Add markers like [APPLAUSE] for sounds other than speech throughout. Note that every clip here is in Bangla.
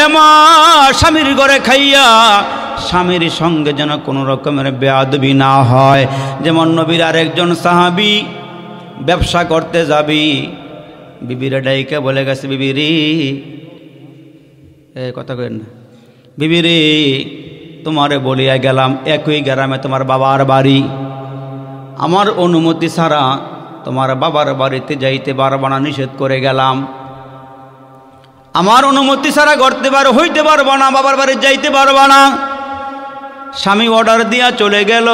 এ মা স্বামীর ঘরে খাইয়া স্বামীর সঙ্গে যেন কোনো রকমের বেয়াদবি না হয় যেমন নবীর আরেকজন সাহাবি ব্যবসা করতে যাবি বিবিরা ডাইকে বলে গেছে বিবিরি এ কথা কেন না বিবিরি তোমারে বলিয়া গেলাম একই গ্রামে তোমার বাবার বাড়ি আমার অনুমতি ছাড়া তোমার বাবার বাড়িতে যাইতে বারবানা নিষেধ করে গেলাম আমার অনুমতি ছাড়া করতে পারো হইতে পারবো না বাবার বাড়ি যাইতে পারবো না স্বামী অর্ডার দিয়া চলে গেল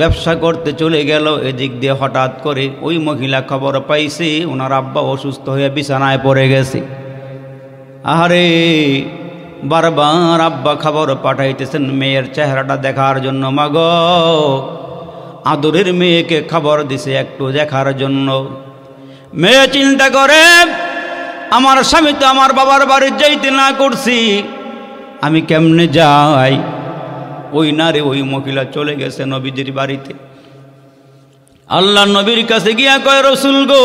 ব্যবসা করতে চলে গেল এদিক দিয়ে হঠাৎ করে ওই মহিলা খবর পাইছে ওনার আব্বা অসুস্থ হয়ে বিছানায় পড়ে গেছে আহারে বারবার আব্বা খবর পাঠাইতেছেন মেয়ের চেহারাটা দেখার জন্য মাগ আদরের মেয়েকে খবর দিছে একটু দেখার জন্য মেয়ে চিন্তা করে আমার স্বামী তো আমার বাবার বাড়ি যাইতে না করছি আমি কেমনে যাই ওই নারে ওই মহিলা চলে গেছে নবীজির বাড়িতে আল্লাহ নবীর কাছে গিয়া কয় রসুল গো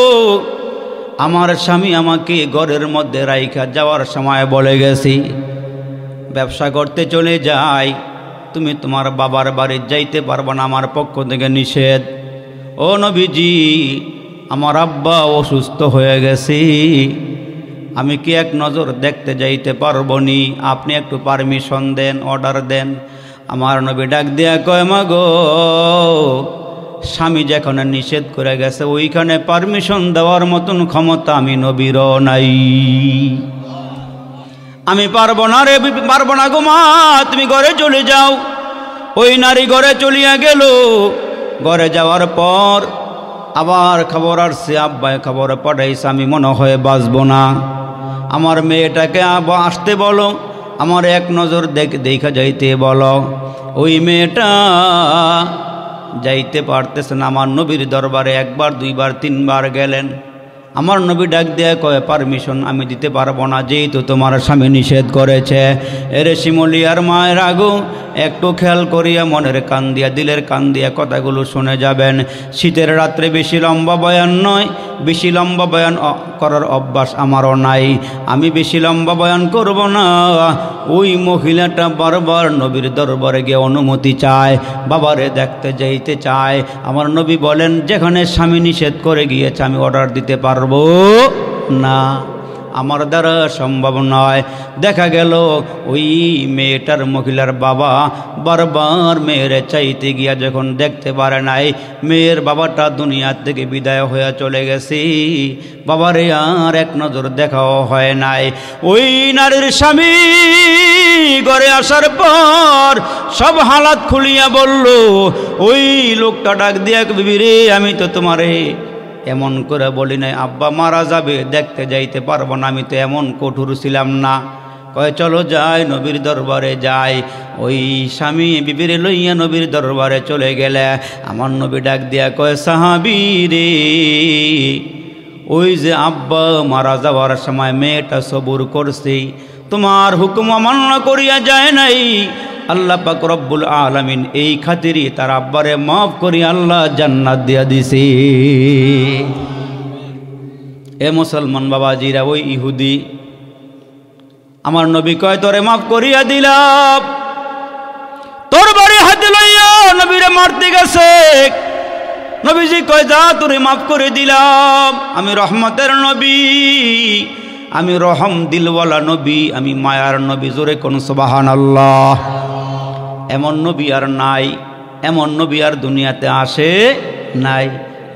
আমার স্বামী আমাকে ঘরের মধ্যে রাইখা যাওয়ার সময় বলে গেছি ব্যবসা করতে চলে যাই তুমি তোমার বাবার বাড়ি যাইতে পারবো না আমার পক্ষ থেকে নিষেধ ও নবীজি আমার আব্বা অসুস্থ হয়ে গেছি আমি কি এক নজর দেখতে যাইতে পারব নি আপনি একটু পারমিশন দেন অর্ডার দেন আমার নবী ডাক দেয়া কয় মা গো স্বামী যেখানে নিষেধ করে গেছে ওইখানে পারমিশন দেওয়ার মতন ক্ষমতা আমি নবীর নাই আমি পারব না রে পারব না গো মা তুমি ঘরে চলে যাও ওই নারী ঘরে চলিয়া গেল ঘরে যাওয়ার পর আবার খবর আসছে আব্বায় খবর পাঠাইছে আমি মনে হয় বাঁচব না আমার মেয়েটাকে আসতে বলো আমার এক নজর দেখ দেখা যাইতে বলো ওই মেয়েটা যাইতে পারতেছেন আমার নবীর দরবারে একবার দুইবার তিনবার গেলেন আমার নবী ডাক দেয়া কয়ে পারমিশন আমি দিতে পারবো না যেহেতু তোমার স্বামী নিষেধ করেছে এরে শিমলিয়ার মায়ের আগু একটু খেয়াল করিয়া মনের কান দিয়া দিলের কান দিয়া কথাগুলো শুনে যাবেন শীতের রাত্রে বেশি লম্বা বয়ান নয় বেশি লম্বা বয়ান করার অভ্যাস আমারও নাই আমি বেশি লম্বা বয়ান করব না ওই মহিলাটা বারবার নবীর দরবারে গিয়ে অনুমতি চায় বাবারে দেখতে যাইতে চায় আমার নবী বলেন যেখানে স্বামী নিষেধ করে গিয়েছে আমি অর্ডার দিতে পারব পারব না আমার দ্বারা সম্ভব নয় দেখা গেল ওই মেয়েটার মহিলার বাবা বারবার মেয়ের চাইতে গিয়া যখন দেখতে পারে নাই মেয়ের বাবাটা দুনিয়ার থেকে বিদায় হয়ে চলে গেছি বাবারে আর এক নজর দেখাও হয় নাই ওই নারীর স্বামী ঘরে আসার পর সব হালাত খুলিয়া বলল ওই লোকটা ডাক দিয়া বিবি রে আমি তো তোমারে এমন করে বলি নাই আব্বা মারা যাবে দেখতে যাইতে পারবো না আমি তো এমন কঠোর ছিলাম না কয় চলো যাই নবীর দরবারে যাই ওই স্বামী বিবির লইয়া নবীর দরবারে চলে গেলে আমার নবী ডাক দিয়া কয় সাহাবিরে ওই যে আব্বা মারা যাওয়ার সময় মেয়েটা সবুর করছি তোমার হুকুম অমান্য করিয়া যায় নাই আল্লাহ পাক রব্বুল আলমিন এই খাতিরই তার আব্বারে মাফ করি আল্লাহ জান্নাত দিয়া দিছি এ মুসলমান জিরা ওই ইহুদি আমার নবী কয় তোরে মাফ করিয়া দিলাম তোর বাড়ি হাতে লইয়া নবীরে মারতে গেছে নবীজি কয় যা তোরে মাফ করে দিলাম আমি রহমতের নবী আমি রহম দিলওয়ালা নবী আমি মায়ার নবী জোরে কোন সবাহান আল্লাহ এমন নবী আর নাই এমন নবী আর দুনিয়াতে আসে নাই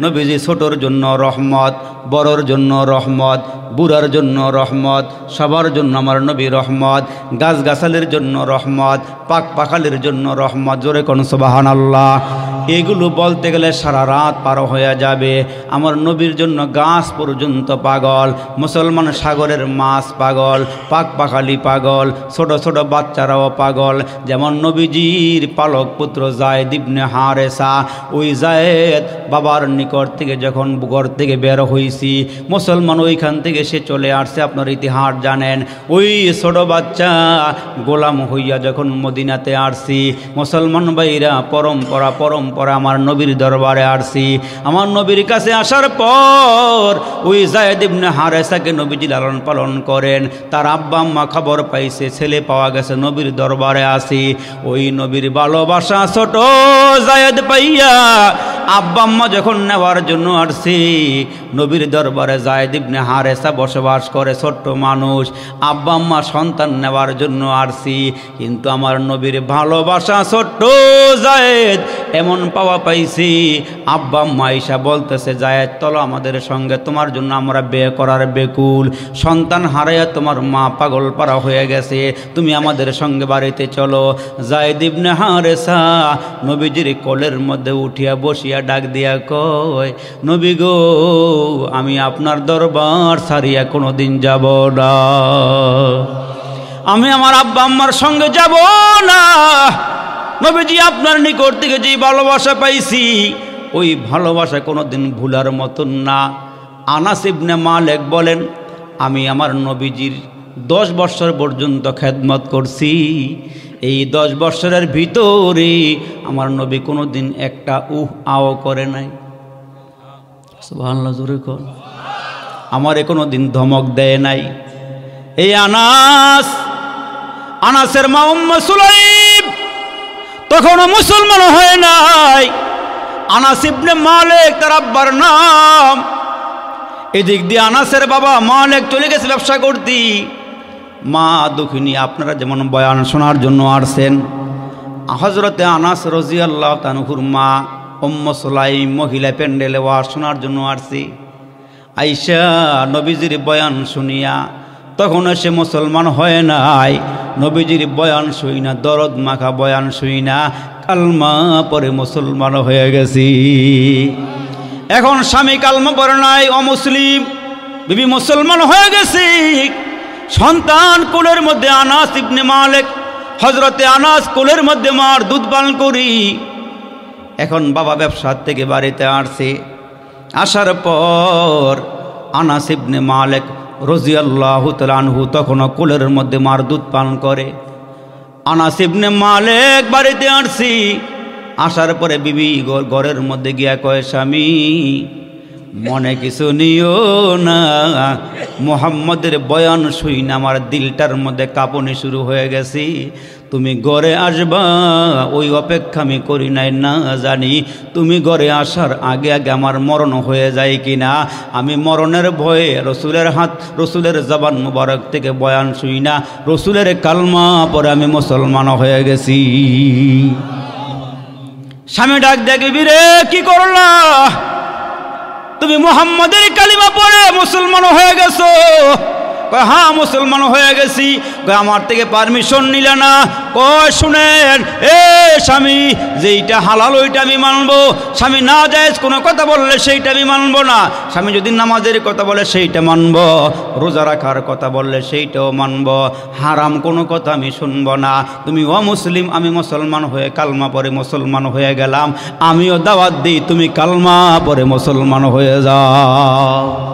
নবীজি ছোটর জন্য রহমত বড়র জন্য রহমত বুড়ার জন্য রহমত সবার জন্য আমার নবী রহমত গাছগাছালির জন্য রহমত পাক পাখালির জন্য রহমত জোরে কোন সোবাহান আল্লাহ এগুলো বলতে গেলে সারা রাত পার হয়ে যাবে আমার নবীর জন্য গাছ পর্যন্ত পাগল মুসলমান সাগরের মাছ পাগল পাক পাখালি পাগল ছোট ছোট বাচ্চারাও পাগল যেমন নবীজির পালক পুত্র জায়দ ইবনে হারেসা ওই জায়েদ বাবার নিকট থেকে যখন ঘর থেকে বের হই হয়েছি মুসলমান ওইখান থেকে সে চলে আসছে আপনার ইতিহাস জানেন ওই ছোট বাচ্চা গোলাম হইয়া যখন মদিনাতে আসছি মুসলমান ভাইরা পরম্পরা পরম্পরা আমার নবীর দরবারে আসছি আমার নবীর কাছে আসার পর ওই জায়দ ইবনে হারেসাকে নবীজি লালন পালন করেন তার আব্বা আম্মা খবর পাইছে ছেলে পাওয়া গেছে নবীর দরবারে আসি ওই নবীর ভালোবাসা ছোট জায়দ পাইয়া আব্বা আম্মা যখন নেওয়ার জন্য আসছি নবীর দরবারে জায়দ ইবনে হারেসা বসবাস করে ছোট্ট মানুষ আব্বা আম্মা সন্তান নেওয়ার জন্য আসছি কিন্তু আমার নবীর ভালোবাসা ছোট্ট জায়দ এমন পাওয়া পাইছি আব্বা মাইশা বলতেছে যায় তলো আমাদের সঙ্গে তোমার জন্য আমরা বিয়ে করার বেকুল সন্তান হারাইয়া তোমার মা পাগল পারা হয়ে গেছে তুমি আমাদের সঙ্গে বাড়িতে চলো জায়দ হারে সা নবীজির কোলের মধ্যে উঠিয়া বসিয়া ডাক দিয়া কয় নবী গো আমি আপনার দরবার সারিয়া কোনো দিন যাব না আমি আমার আব্বা আম্মার সঙ্গে যাব না নবীজি আপনার নিকট থেকে যে ভালোবাসা পাইছি ওই ভালোবাসা কোনো দিন ভুলার মতন না আনাস ইবনে মালেক বলেন আমি আমার নবীজির দশ বছর পর্যন্ত খেদমত করছি এই দশ বছরের ভিতরে আমার নবী কোনো দিন একটা উহ আও করে নাই আমার কোনো দিন ধমক দেয় নাই এই আনাস আনাসের মা উম্মা সুলাই কখনো মুসলমান হয় নাই আনাস ইবনে মালিক তার আব্বার নাম এদিক দিয়ে আনাসের বাবা মালিক চলে গেছে ব্যবসা করতি মা দুঃখিনী আপনারা যেমন বয়ান শোনার জন্য আসছেন হজরতে আনাস রজি আল্লাহ তানহুর মা অম্ম সোলাই মহিলা প্যান্ডেলে ওয়া শোনার জন্য আসছি আইসা নবীজির বয়ান শুনিয়া তখন সে মুসলমান হয় নাই নবীজির বয়ান শুই না দরদ মাখা বয়ান শুই না কালমা পরে মুসলমান হয়ে গেছি এখন স্বামী কালমা পরে নাই অমুসলিম বিবি মুসলমান হয়ে গেছি সন্তান কুলের মধ্যে আনাস ইবনে মালেক হজরতে আনাস কুলের মধ্যে মার দুধ পান করি এখন বাবা ব্যবসার থেকে বাড়িতে আসছে আসার পর আনাস ইবনে মালেক রজিয়াল্লাহ তালানহু তখনও কোলের মধ্যে মার দুধ করে আনাসিবনে মালেক বাড়িতে আসছি আসার পরে বিবি ঘরের মধ্যে গিয়া কয় স্বামী মনে কিছু নিও না মোহাম্মদের বয়ান শুই না আমার দিলটার মধ্যে কাঁপনি শুরু হয়ে গেছি তুমি ঘরে আসবা ওই অপেক্ষা আমি করি নাই না জানি তুমি ঘরে আসার আগে আগে আমার মরণ হয়ে যায় কি না আমি মরণের ভয়ে রসুলের হাত রসুলের জবান মুবারক থেকে বয়ান শুই না রসুলের কালমা পরে আমি মুসলমান হয়ে গেছি স্বামী ডাক দেখবি রে কি করলা তুমি মোহাম্মদের কালিমা পরে মুসলমান হয়ে গেছো হ্যাঁ মুসলমান হয়ে গেছি আমার থেকে পারমিশন নিলে না কয় শুনেন এ স্বামী যেইটা হালাল ওইটা আমি মানবো স্বামী না যায় কোনো কথা বললে সেইটা আমি মানবো না স্বামী যদি নামাজের কথা বলে সেইটা মানব রোজা রাখার কথা বললে সেইটাও মানব হারাম কোনো কথা আমি শুনব না তুমি ও মুসলিম আমি মুসলমান হয়ে কালমা পরে মুসলমান হয়ে গেলাম আমিও দাওয়াত দিই তুমি কালমা পরে মুসলমান হয়ে যাও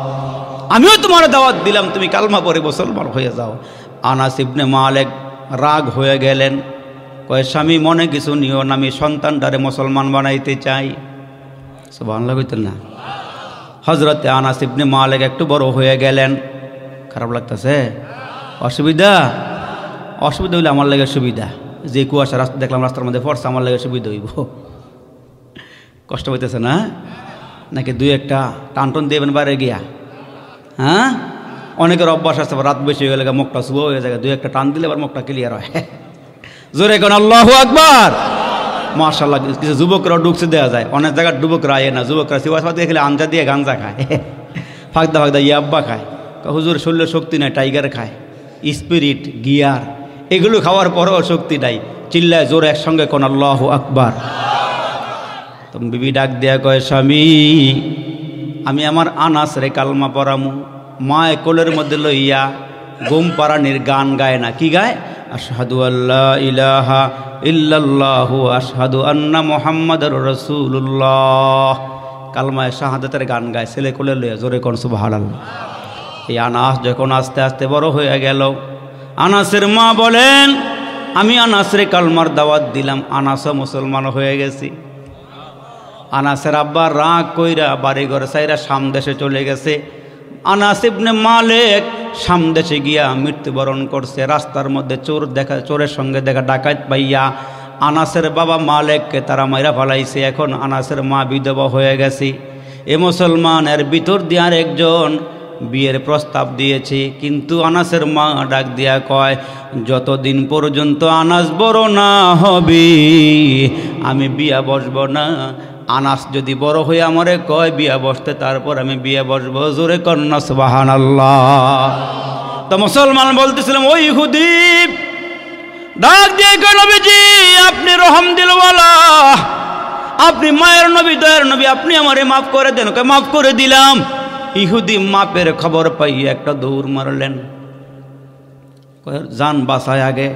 আমিও তোমার দাওয়াত দিলাম তুমি কালমা পরে মুসলমান হয়ে যাও আনাস ইবনে মালেক রাগ হয়ে গেলেন কয়ে স্বামী মনে কিছু নিও না আমি সন্তানটারে মুসলমান বানাইতে চাই বাংলা কইতেন না হজরতে আনাস ইবনে মালেক একটু বড় হয়ে গেলেন খারাপ লাগতেছে অসুবিধা অসুবিধা হইলে আমার লাগে সুবিধা যে কুয়াশা রাস্তা দেখলাম রাস্তার মধ্যে ফর্সা আমার লাগে সুবিধা হইব কষ্ট হইতেছে না নাকি দুই একটা টানটন দেবেন বাইরে গিয়া হ্যাঁ অনেকের অভ্যাস আছে রাত বেশি হয়ে গেলে মুখটা শুভ হয়ে যায় দু একটা টান দিলে আবার মুখটা ক্লিয়ার হয় [LAUGHS] জোরে কোন আল্লাহ আকবার মার্শাল্লাহ কিছু যুবকরা ডুবছে দেওয়া যায় অনেক জায়গায় ডুবকরা এ না যুবকরা সিবাস পাতি খেলে আঞ্জা দিয়ে গাঞ্জা খায় [LAUGHS] ফাঁকদা ফাঁকদা ইয়াব্বা খায় হুজুর শরীরের শক্তি নাই টাইগার খায় স্পিরিট গিয়ার এগুলো খাওয়ার পরেও শক্তি নাই চিল্লায় জোরে একসঙ্গে কোন আল্লাহ আকবার তুমি বিবি ডাক দেয়া কয় স্বামী আমি আমার আনাস রে কালমা পরামু মায় কোলের মধ্যে লইয়া গোম পারানির গান গায় না কি গায় আশহাদু আল্লাহ ইলাহা ইল্লাল্লাহু আশহাদু আন্না মোহাম্মদ রসুল্লাহ কালমায় শাহাদাতের গান গায় ছেলে কোলে লইয়া জোরে কনসু সুবহানাল্লাহ এই আনাস যখন আস্তে আস্তে বড় হয়ে গেল আনাসের মা বলেন আমি আনাসরে কালমার দাওয়াত দিলাম আনাসও মুসলমান হয়ে গেছি আনাসের আব্বা রাগ কইরা বাড়িঘর সাইরা সামদেশে চলে গেছে আনাসিবনে মালেক মালিক সামদেশে গিয়া মৃত্যুবরণ করছে রাস্তার মধ্যে চোর দেখা চোরের সঙ্গে দেখা ডাকাত পাইয়া আনাসের বাবা মালেককে তারা মাইরা ফালাইছে এখন আনাসের মা বিধবা হয়ে গেছে এ মুসলমানের ভিতর দিয়ার একজন বিয়ের প্রস্তাব দিয়েছে কিন্তু আনাসের মা ডাক দিয়া কয় যতদিন পর্যন্ত আনাস বড় না হবি আমি বিয়া বসব না আনাস যদি বড় হয়ে আমারে কয় বিয়া বসতে তারপর আমি বিয়ে বসব জোরে কন্যা সুবাহান আল্লাহ তো মুসলমান বলতেছিলাম ওই হুদীপ ডাক দিয়ে নবীজি আপনি রহম দিলওয়ালা আপনি মায়ের নবী দয়ের নবী আপনি আমারে মাফ করে দেন ওকে মাফ করে দিলাম ইহুদি মাপের খবর পাইয়ে একটা দৌড় মারলেন যান বাসায় আগে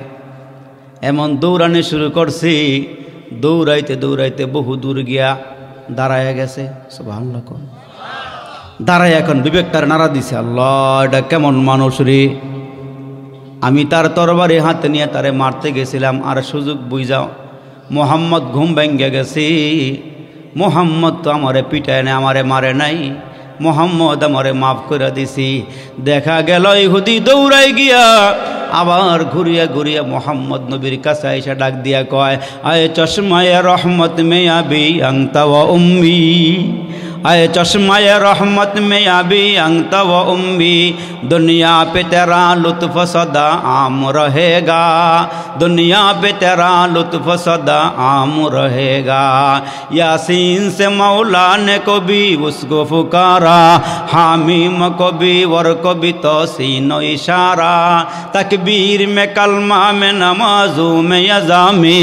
এমন দৌড়ানি শুরু করছি দৌড়াইতে দৌড়াইতে বহু দূর গিয়া দাঁড়াইয়া গেছে সবান এখন বিবেক তার নাড়া দিছে আল্লাহ এটা কেমন মানুষ রে আমি তার তরবারি হাতে নিয়ে তারে মারতে গেছিলাম আর সুযোগ বুঝাও মোহাম্মদ ঘুম ভেঙ্গে গেছি মোহাম্মদ তো আমারে পিটায় না আমারে মারে নাই মোহাম্মদ আমারে মাফ করে দিছি দেখা গেল ইহুদি দৌড়াই গিয়া আবার ঘুরিয়া ঘুরিয়া মোহাম্মদ নবীর কাছে এসে ডাক দিয়া কয় আয় চশমায় রহমত মেয়াবি আংতা উম্মি अय चश्मा रहमत में अभी अंत व उम्मी दुनिया पे तेरा लुत्फ सदा आम रहेगा दुनिया पे तेरा लुत्फ सदा आम रहेगा यासीन से मौला ने को भी उसको पुकारा हामीम को भी वर को भी सीनो इशारा तकबीर में कलमा में नमाजू में यजामी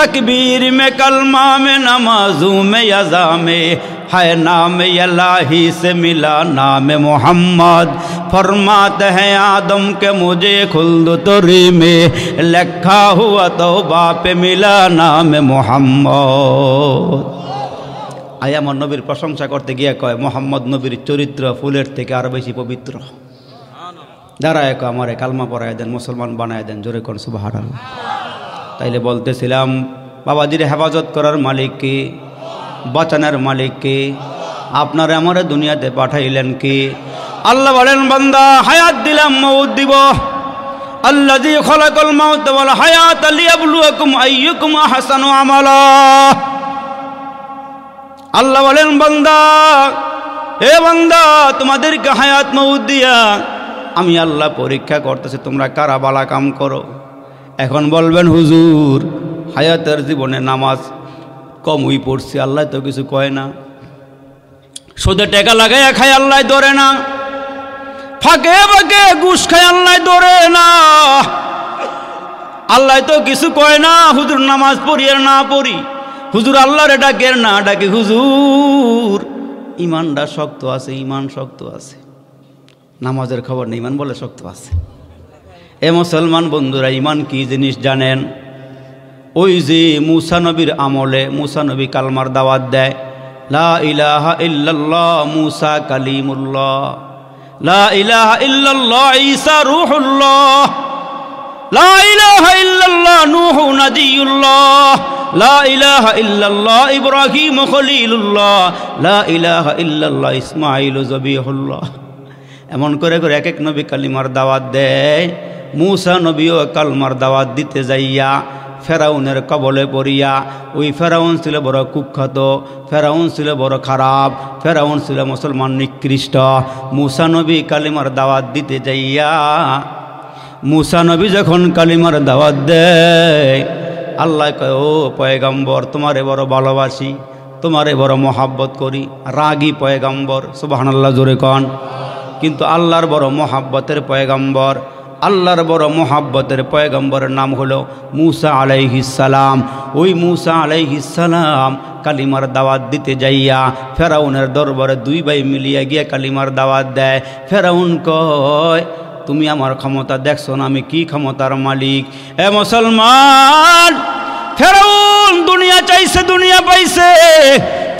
तकबीर में कलमा में नमाजू में यजामी है नाम अलाही से मिला नाम मोहम्मद फरमाते हैं आदम के मुझे खुल्द तुरी में लिखा हुआ तो बाप मिला নামে মোহাম্মদ আয় আমার নবীর প্রশংসা করতে গিয়ে কয় মোহাম্মদ নবীর চরিত্র ফুলের থেকে আরো বেশি পবিত্র দাঁড়ায় কয় আমার কালমা পড়ায় দেন মুসলমান বানায় দেন জোরে কর সুবাহ তাইলে বলতেছিলাম বাবাজির হেফাজত করার মালিক কি বাঁচানোর মালিককে আপনার আমারে দুনিয়াতে পাঠাইলেন কি আল্লাহ বলেন বান্দা হায়াত দিলাম মৌত দিব আল্লাহ খলাকল মাউত বল হায়াত আলিয়াবলু আলিয়াবলুয়াকুম আইয়ুকুম হাসানু আমালা আল্লাহ বলেন বান্দা এ বান্দা তোমাদেরকে হায়াত মৌত দিয়া আমি আল্লাহ পরীক্ষা করতেছি তোমরা কারা বালা কাম করো এখন বলবেন হুজুর হায়াতের জীবনে নামাজ কম উই পড়ছে আল্লাহ তো কিছু কয় না সোদে টেকা লাগাইয়া খায় আল্লাহ ধরে না ফাঁকে ফাঁকে গুস খায় আল্লাহ ধরে না আল্লাহ তো কিছু কয় না হুজুর নামাজ পড়ি আর না পড়ি হুজুর এটা ডাকের না ডাকে হুজুর ইমানটা শক্ত আছে ইমান শক্ত আছে নামাজের খবর নেই ইমান বলে শক্ত আছে এ মুসলমান বন্ধুরা ইমান কি জিনিস জানেন ওই যে মুসা নবীর আমলে মুসা নবী কালমার দাওয়াত দেয় লা ইলাহা ইল্লাল্লাহ মুসা কালিমুল্লাহ লা ইলাহা ইল্লাল্লাহ ঈসা রূহুল্লাহ লা ইলাহা ইল্লাল্লাহ নূহু নাবিয়ুল্লাহ লা ইলাহা ইল্লাল্লাহ ইব্রাহিম খলিলুল্লাহ লা ইলাহা ইল্লাল্লাহ ইসমাঈল যবিহুল্লাহ এমন করে করে এক এক নবী কালিমার দাওয়াত দেয় মুসা নবীও কালমার দাওয়াত দিতে যাইয়া ফেরাউনের কবলে পড়িয়া ওই ফেরাউন ছিল বড় কুখ্যাত ফেরাউন ছিল বড় খারাপ ফেরাউন ছিল মুসলমান নিকৃষ্ট মুসানবী কালিমার দাওয়াত দিতে যাইয়া মুসানবী যখন কালিমার দাওয়াত দেয় আল্লাহ কয় ও পয়গাম্বর তোমারে বড় ভালোবাসি তোমারে বড় মহাব্বত করি রাগি পয়গাম্বর আল্লাহ জোরে কন কিন্তু আল্লাহর বড় মহাব্বতের পয়গম্বর আল্লাহর বড় মোহাব্বতের পয়গম্বরের নাম হলো মুসা আলাইহিসালাম ওই মুসা আলাইহিসালাম কালিমার দাওয়াত দিতে যাইয়া ফেরাউনের দরবারে দুই ভাই মিলিয়া গিয়া কালিমার দাওয়াত দেয় ফেরাউন কয় তুমি আমার ক্ষমতা দেখছো না আমি কি ক্ষমতার মালিক এ মুসলমান ফেরাউন দুনিয়া চাইছে দুনিয়া পাইছে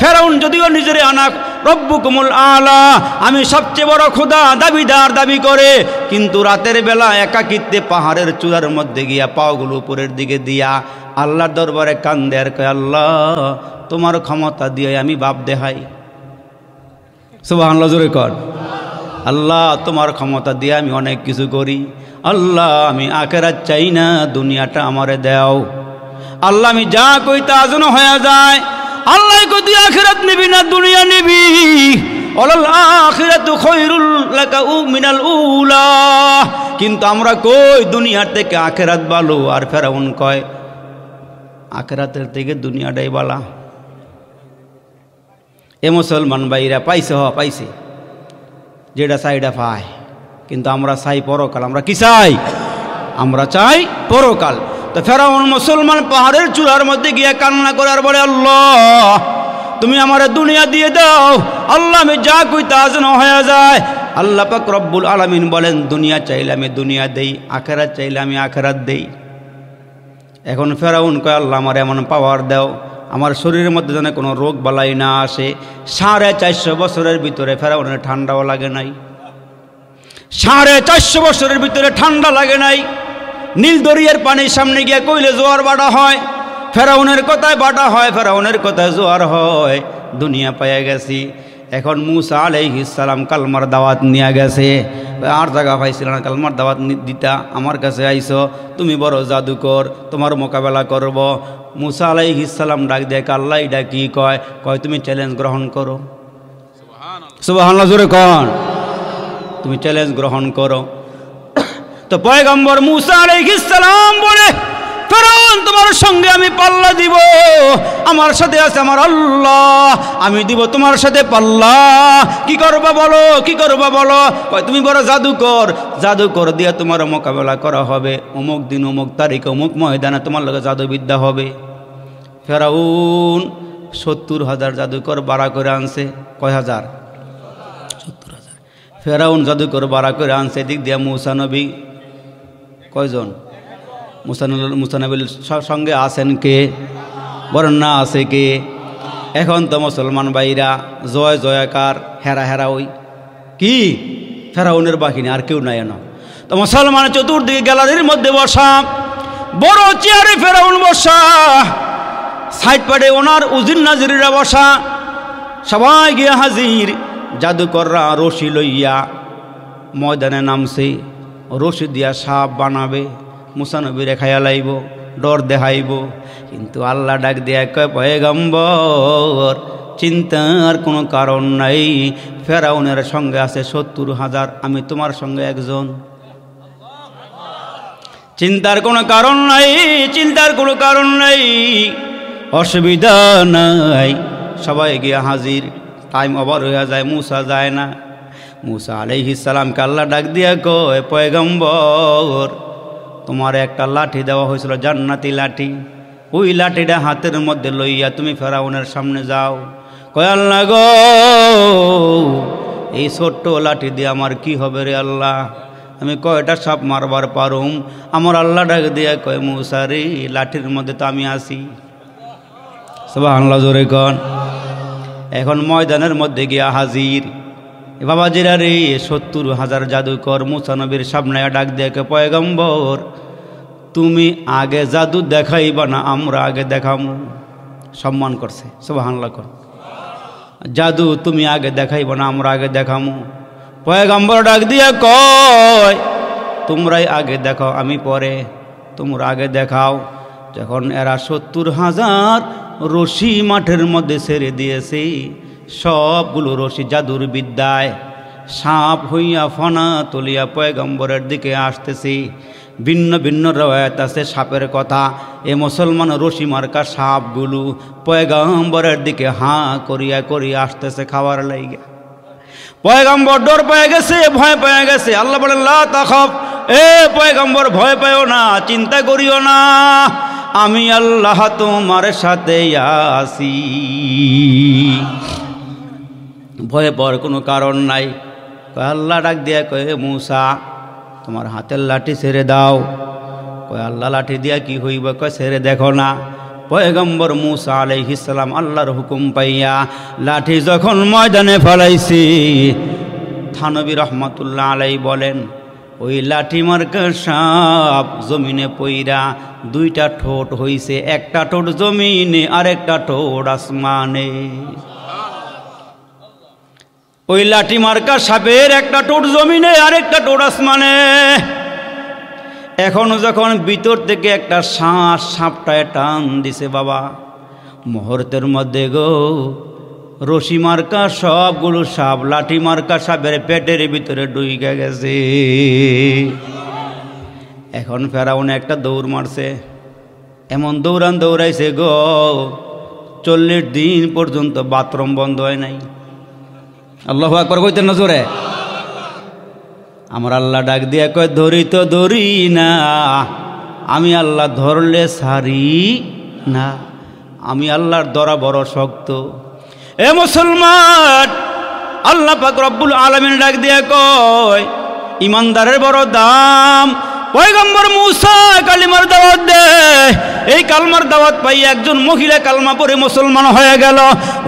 ফেরাউন যদিও নিজের আনা রব্বুকুমুল আলা আমি সবচেয়ে বড় খোদা দাবিদার দাবি করে কিন্তু রাতের বেলা একাকিত্বে পাহাড়ের চূড়ার মধ্যে গিয়া পাওগুলো উপরের দিকে দিয়া আল্লাহর দরবারে কান্দে আর কয় আল্লাহ তোমার ক্ষমতা দিয়ে আমি বাপ দেহাই সুবাহ জোরে কর আল্লাহ তোমার ক্ষমতা দিয়ে আমি অনেক কিছু করি আল্লাহ আমি আখেরাত চাই না দুনিয়াটা আমারে দেও আল্লাহ আমি যা কই তা যেন হয়ে যায় আল্লাহ কদি আখিরাত নিবি না দুনিয়া নিবি কিন্তু আমরা কই দুনিয়ার থেকে আখেরাত ভালো আর ফেরাউন কয় আখেরাতের থেকে দুনিয়াটাই বালা এ মুসলমান ভাইরা পাইছে হ পাইছে যেটা চাইটা পায় কিন্তু আমরা চাই পরকাল আমরা কি চাই আমরা চাই পরকাল তো ফেরাউন মুসলমান পাহাড়ের চূড়ার মধ্যে গিয়ে কান্না করার বলে আল্লাহ তুমি আমার দুনিয়া দিয়ে দাও আল্লাহ আমি যা কই তা না হয়ে যায় আল্লাহ পাক রব্বুল আলমিন বলেন দুনিয়া চাইলে আমি দুনিয়া দেই আখেরাত চাইলে আমি আখেরাত দেই এখন ফেরাউন কয় আল্লাহ আমার এমন পাওয়ার দাও আমার শরীরের মধ্যে যেন কোনো রোগ বালাই না আসে সাড়ে চারশো বছরের ভিতরে ফেরাউনের ঠান্ডাও লাগে নাই সাড়ে চারশো বছরের ভিতরে ঠান্ডা লাগে নাই নীল দরিয়ার পানির সামনে গিয়ে কইলে জোয়ার বাটা হয় ফেরাউনের কথায় বাটা হয় ফেরাউনের কথায় জোয়ার হয় দুনিয়া পাইয়া গেছি এখন মুসা আলাইহিসালাম কালমার দাওয়াত নিয়ে গেছে আর জায়গা পাইছিল না কালমার দাওয়াত দিতা আমার কাছে আইস তুমি বড় জাদুকর তোমার মোকাবেলা করব মুসা আলাইহিসালাম ডাক দেয় কাল্লাই ডাকি কয় কয় তুমি চ্যালেঞ্জ গ্রহণ করো সুবাহ কন তুমি চ্যালেঞ্জ গ্রহণ করো তো পয়গম্বর মুসা আলাইহিসসালাম বলে ফেরাউন তোমার সঙ্গে আমি পাল্লা দিব আমার সাথে আছে আমার আল্লাহ আমি দিব তোমার সাথে পাল্লা কি করবা বলো কি করবা বলো তুমি বড় জাদুকর জাদুকর দিয়ে তোমার মোকাবেলা করা হবে অমুক দিন অমুক তারিখ অমুক ময়দানে তোমার লোক জাদুবিদ্যা হবে ফেরাউন সত্তর হাজার জাদুকর বাড়া করে আনছে কয় হাজার সত্তর হাজার ফেরাউন জাদুকর বাড়া করে আনছে দিক দিয়ে মৌসানবী কয়জন মুসানুল মুসানবিল সঙ্গে আছেন কে বরণ্যা আছে কে এখন তো মুসলমান ভাইরা জয় জয়াকার হেরা হেরা ওই কি ফেরাউনের বাহিনী আর কেউ নাই এন তো মুসলমান চতুর্দিকে গ্যালারির মধ্যে বসা বড় চেয়ারে ফেরাউন বসা সাইড পাড়ে ওনার উজির নাজিরা বসা সবাই গিয়া হাজির জাদুকররা রশি লইয়া ময়দানে নামছে রশি দিয়া সাপ বানাবে মুসানবীরে রেখাইয়া লাইব ডর দেখাইব কিন্তু আল্লাহ ডাক দিয়া কয় পয়গম্বর চিন্তার কোনো কারণ নাই ফেরাউনের সঙ্গে আছে সত্তর হাজার আমি তোমার সঙ্গে একজন চিন্তার কোনো কারণ নাই চিন্তার কোনো কারণ নাই অসুবিধা নাই সবাই গিয়া হাজির টাইম ওভার হয়ে যায় মুসা যায় না মুসা আলাইহিসালামকে আল্লাহ ডাক দিয়া কয় পয়গম্বর তোমার একটা লাঠি দেওয়া হয়েছিল জান্নাতি লাঠি ওই লাঠিটা হাতের মধ্যে লইয়া তুমি ফেরাউনের সামনে যাও কয় আল্লাহ গো এই ছোট্ট লাঠি দিয়ে আমার কি হবে রে আল্লাহ আমি কয়টা সাপ মারবার পারুম আমার আল্লাহ ডাক দিয়া কয় মুসারি লাঠির মধ্যে তো আমি আসি সবাই আল্লাহ জোরে কন এখন ময়দানের মধ্যে গিয়া হাজির বাবা রে সত্তর হাজার জাদুকর মুসানবীর সামনে ডাক দেখে পয়গম্বর তুমি আগে জাদু দেখাইবা না আমরা আগে দেখাম সম্মান করছে সব হানলা কর জাদু তুমি আগে দেখাইব না আমরা আগে দেখাম পয়গম্বর ডাক দিয়া কয় তোমরাই আগে দেখাও আমি পরে তোমরা আগে দেখাও যখন এরা সত্তর হাজার রশি মাঠের মধ্যে ছেড়ে দিয়েছি সবগুলো রশি জাদুর বিদ্যায় সাপ হইয়া ফনা তুলিয়া পয়গম্বরের দিকে আসতেছি ভিন্ন ভিন্ন রওয়ায়ত আছে সাপের কথা এ মুসলমান রশি মার্কা সাপগুলো পয়গম্বরের দিকে হাঁ করিয়া করিয়া আসতেছে খাবার লাইগা পয়গম্বর ডর পেয়ে গেছে ভয় পেয়ে গেছে আল্লাহ বলে লা এ পয়গম্বর ভয় পেও না চিন্তা করিও না আমি আল্লাহ তোমার সাথে আসি ভয়ে পর কোনো কারণ নাই কয় আল্লাহ ডাক দিয়া কয়ে মূসা তোমার হাতের লাঠি ছেড়ে দাও কয় আল্লাহ লাঠি দিয়া কি হইব কয় সেরে দেখো না পয়গম্বর মুসা ইসলাম আল্লাহর হুকুম পাইয়া লাঠি যখন ময়দানে ফলাইছি থানবী রহমতুল্লাহ আলাই বলেন ওই লাঠি মার্কে সাপ জমিনে পইরা দুইটা ঠোঁট হইছে একটা ঠোঁট জমিনে আরেকটা ঠোঁট আসমানে ওই লাঠি মার্কা সাপের একটা টোট জমিনে আরেকটা টোট আসমানে এখনও যখন ভিতর থেকে একটা শ্বাস সাপটায় টান দিছে বাবা মুহূর্তের মধ্যে গো রশি মার্কা সবগুলো সাপ লাঠি মার্কা সাপের পেটের ভিতরে ডুইকে গেছে এখন ফেরাউন একটা দৌড় মারছে এমন দৌড়ান দৌড়াইছে গো চল্লিশ দিন পর্যন্ত বাথরুম বন্ধ হয় নাই আল্লাহ আকবর কইতেন জোরে আমার আল্লাহ ডাক দিয়া কয় ধরি তো ধরি না আমি আল্লাহ ধরলে সারি না আমি আল্লাহর ধরা বড় শক্ত এ মুসলমান আল্লাহ পাক রব্বুল আলমিন ডাক দিয়া কয় ইমানদারের বড় দাম পয়গম্বর মুসা কালিমার দাওয়াত দে এই কালমার দাওয়াত পাই একজন মহিলা কালমা পরে মুসলমান হয়ে গেল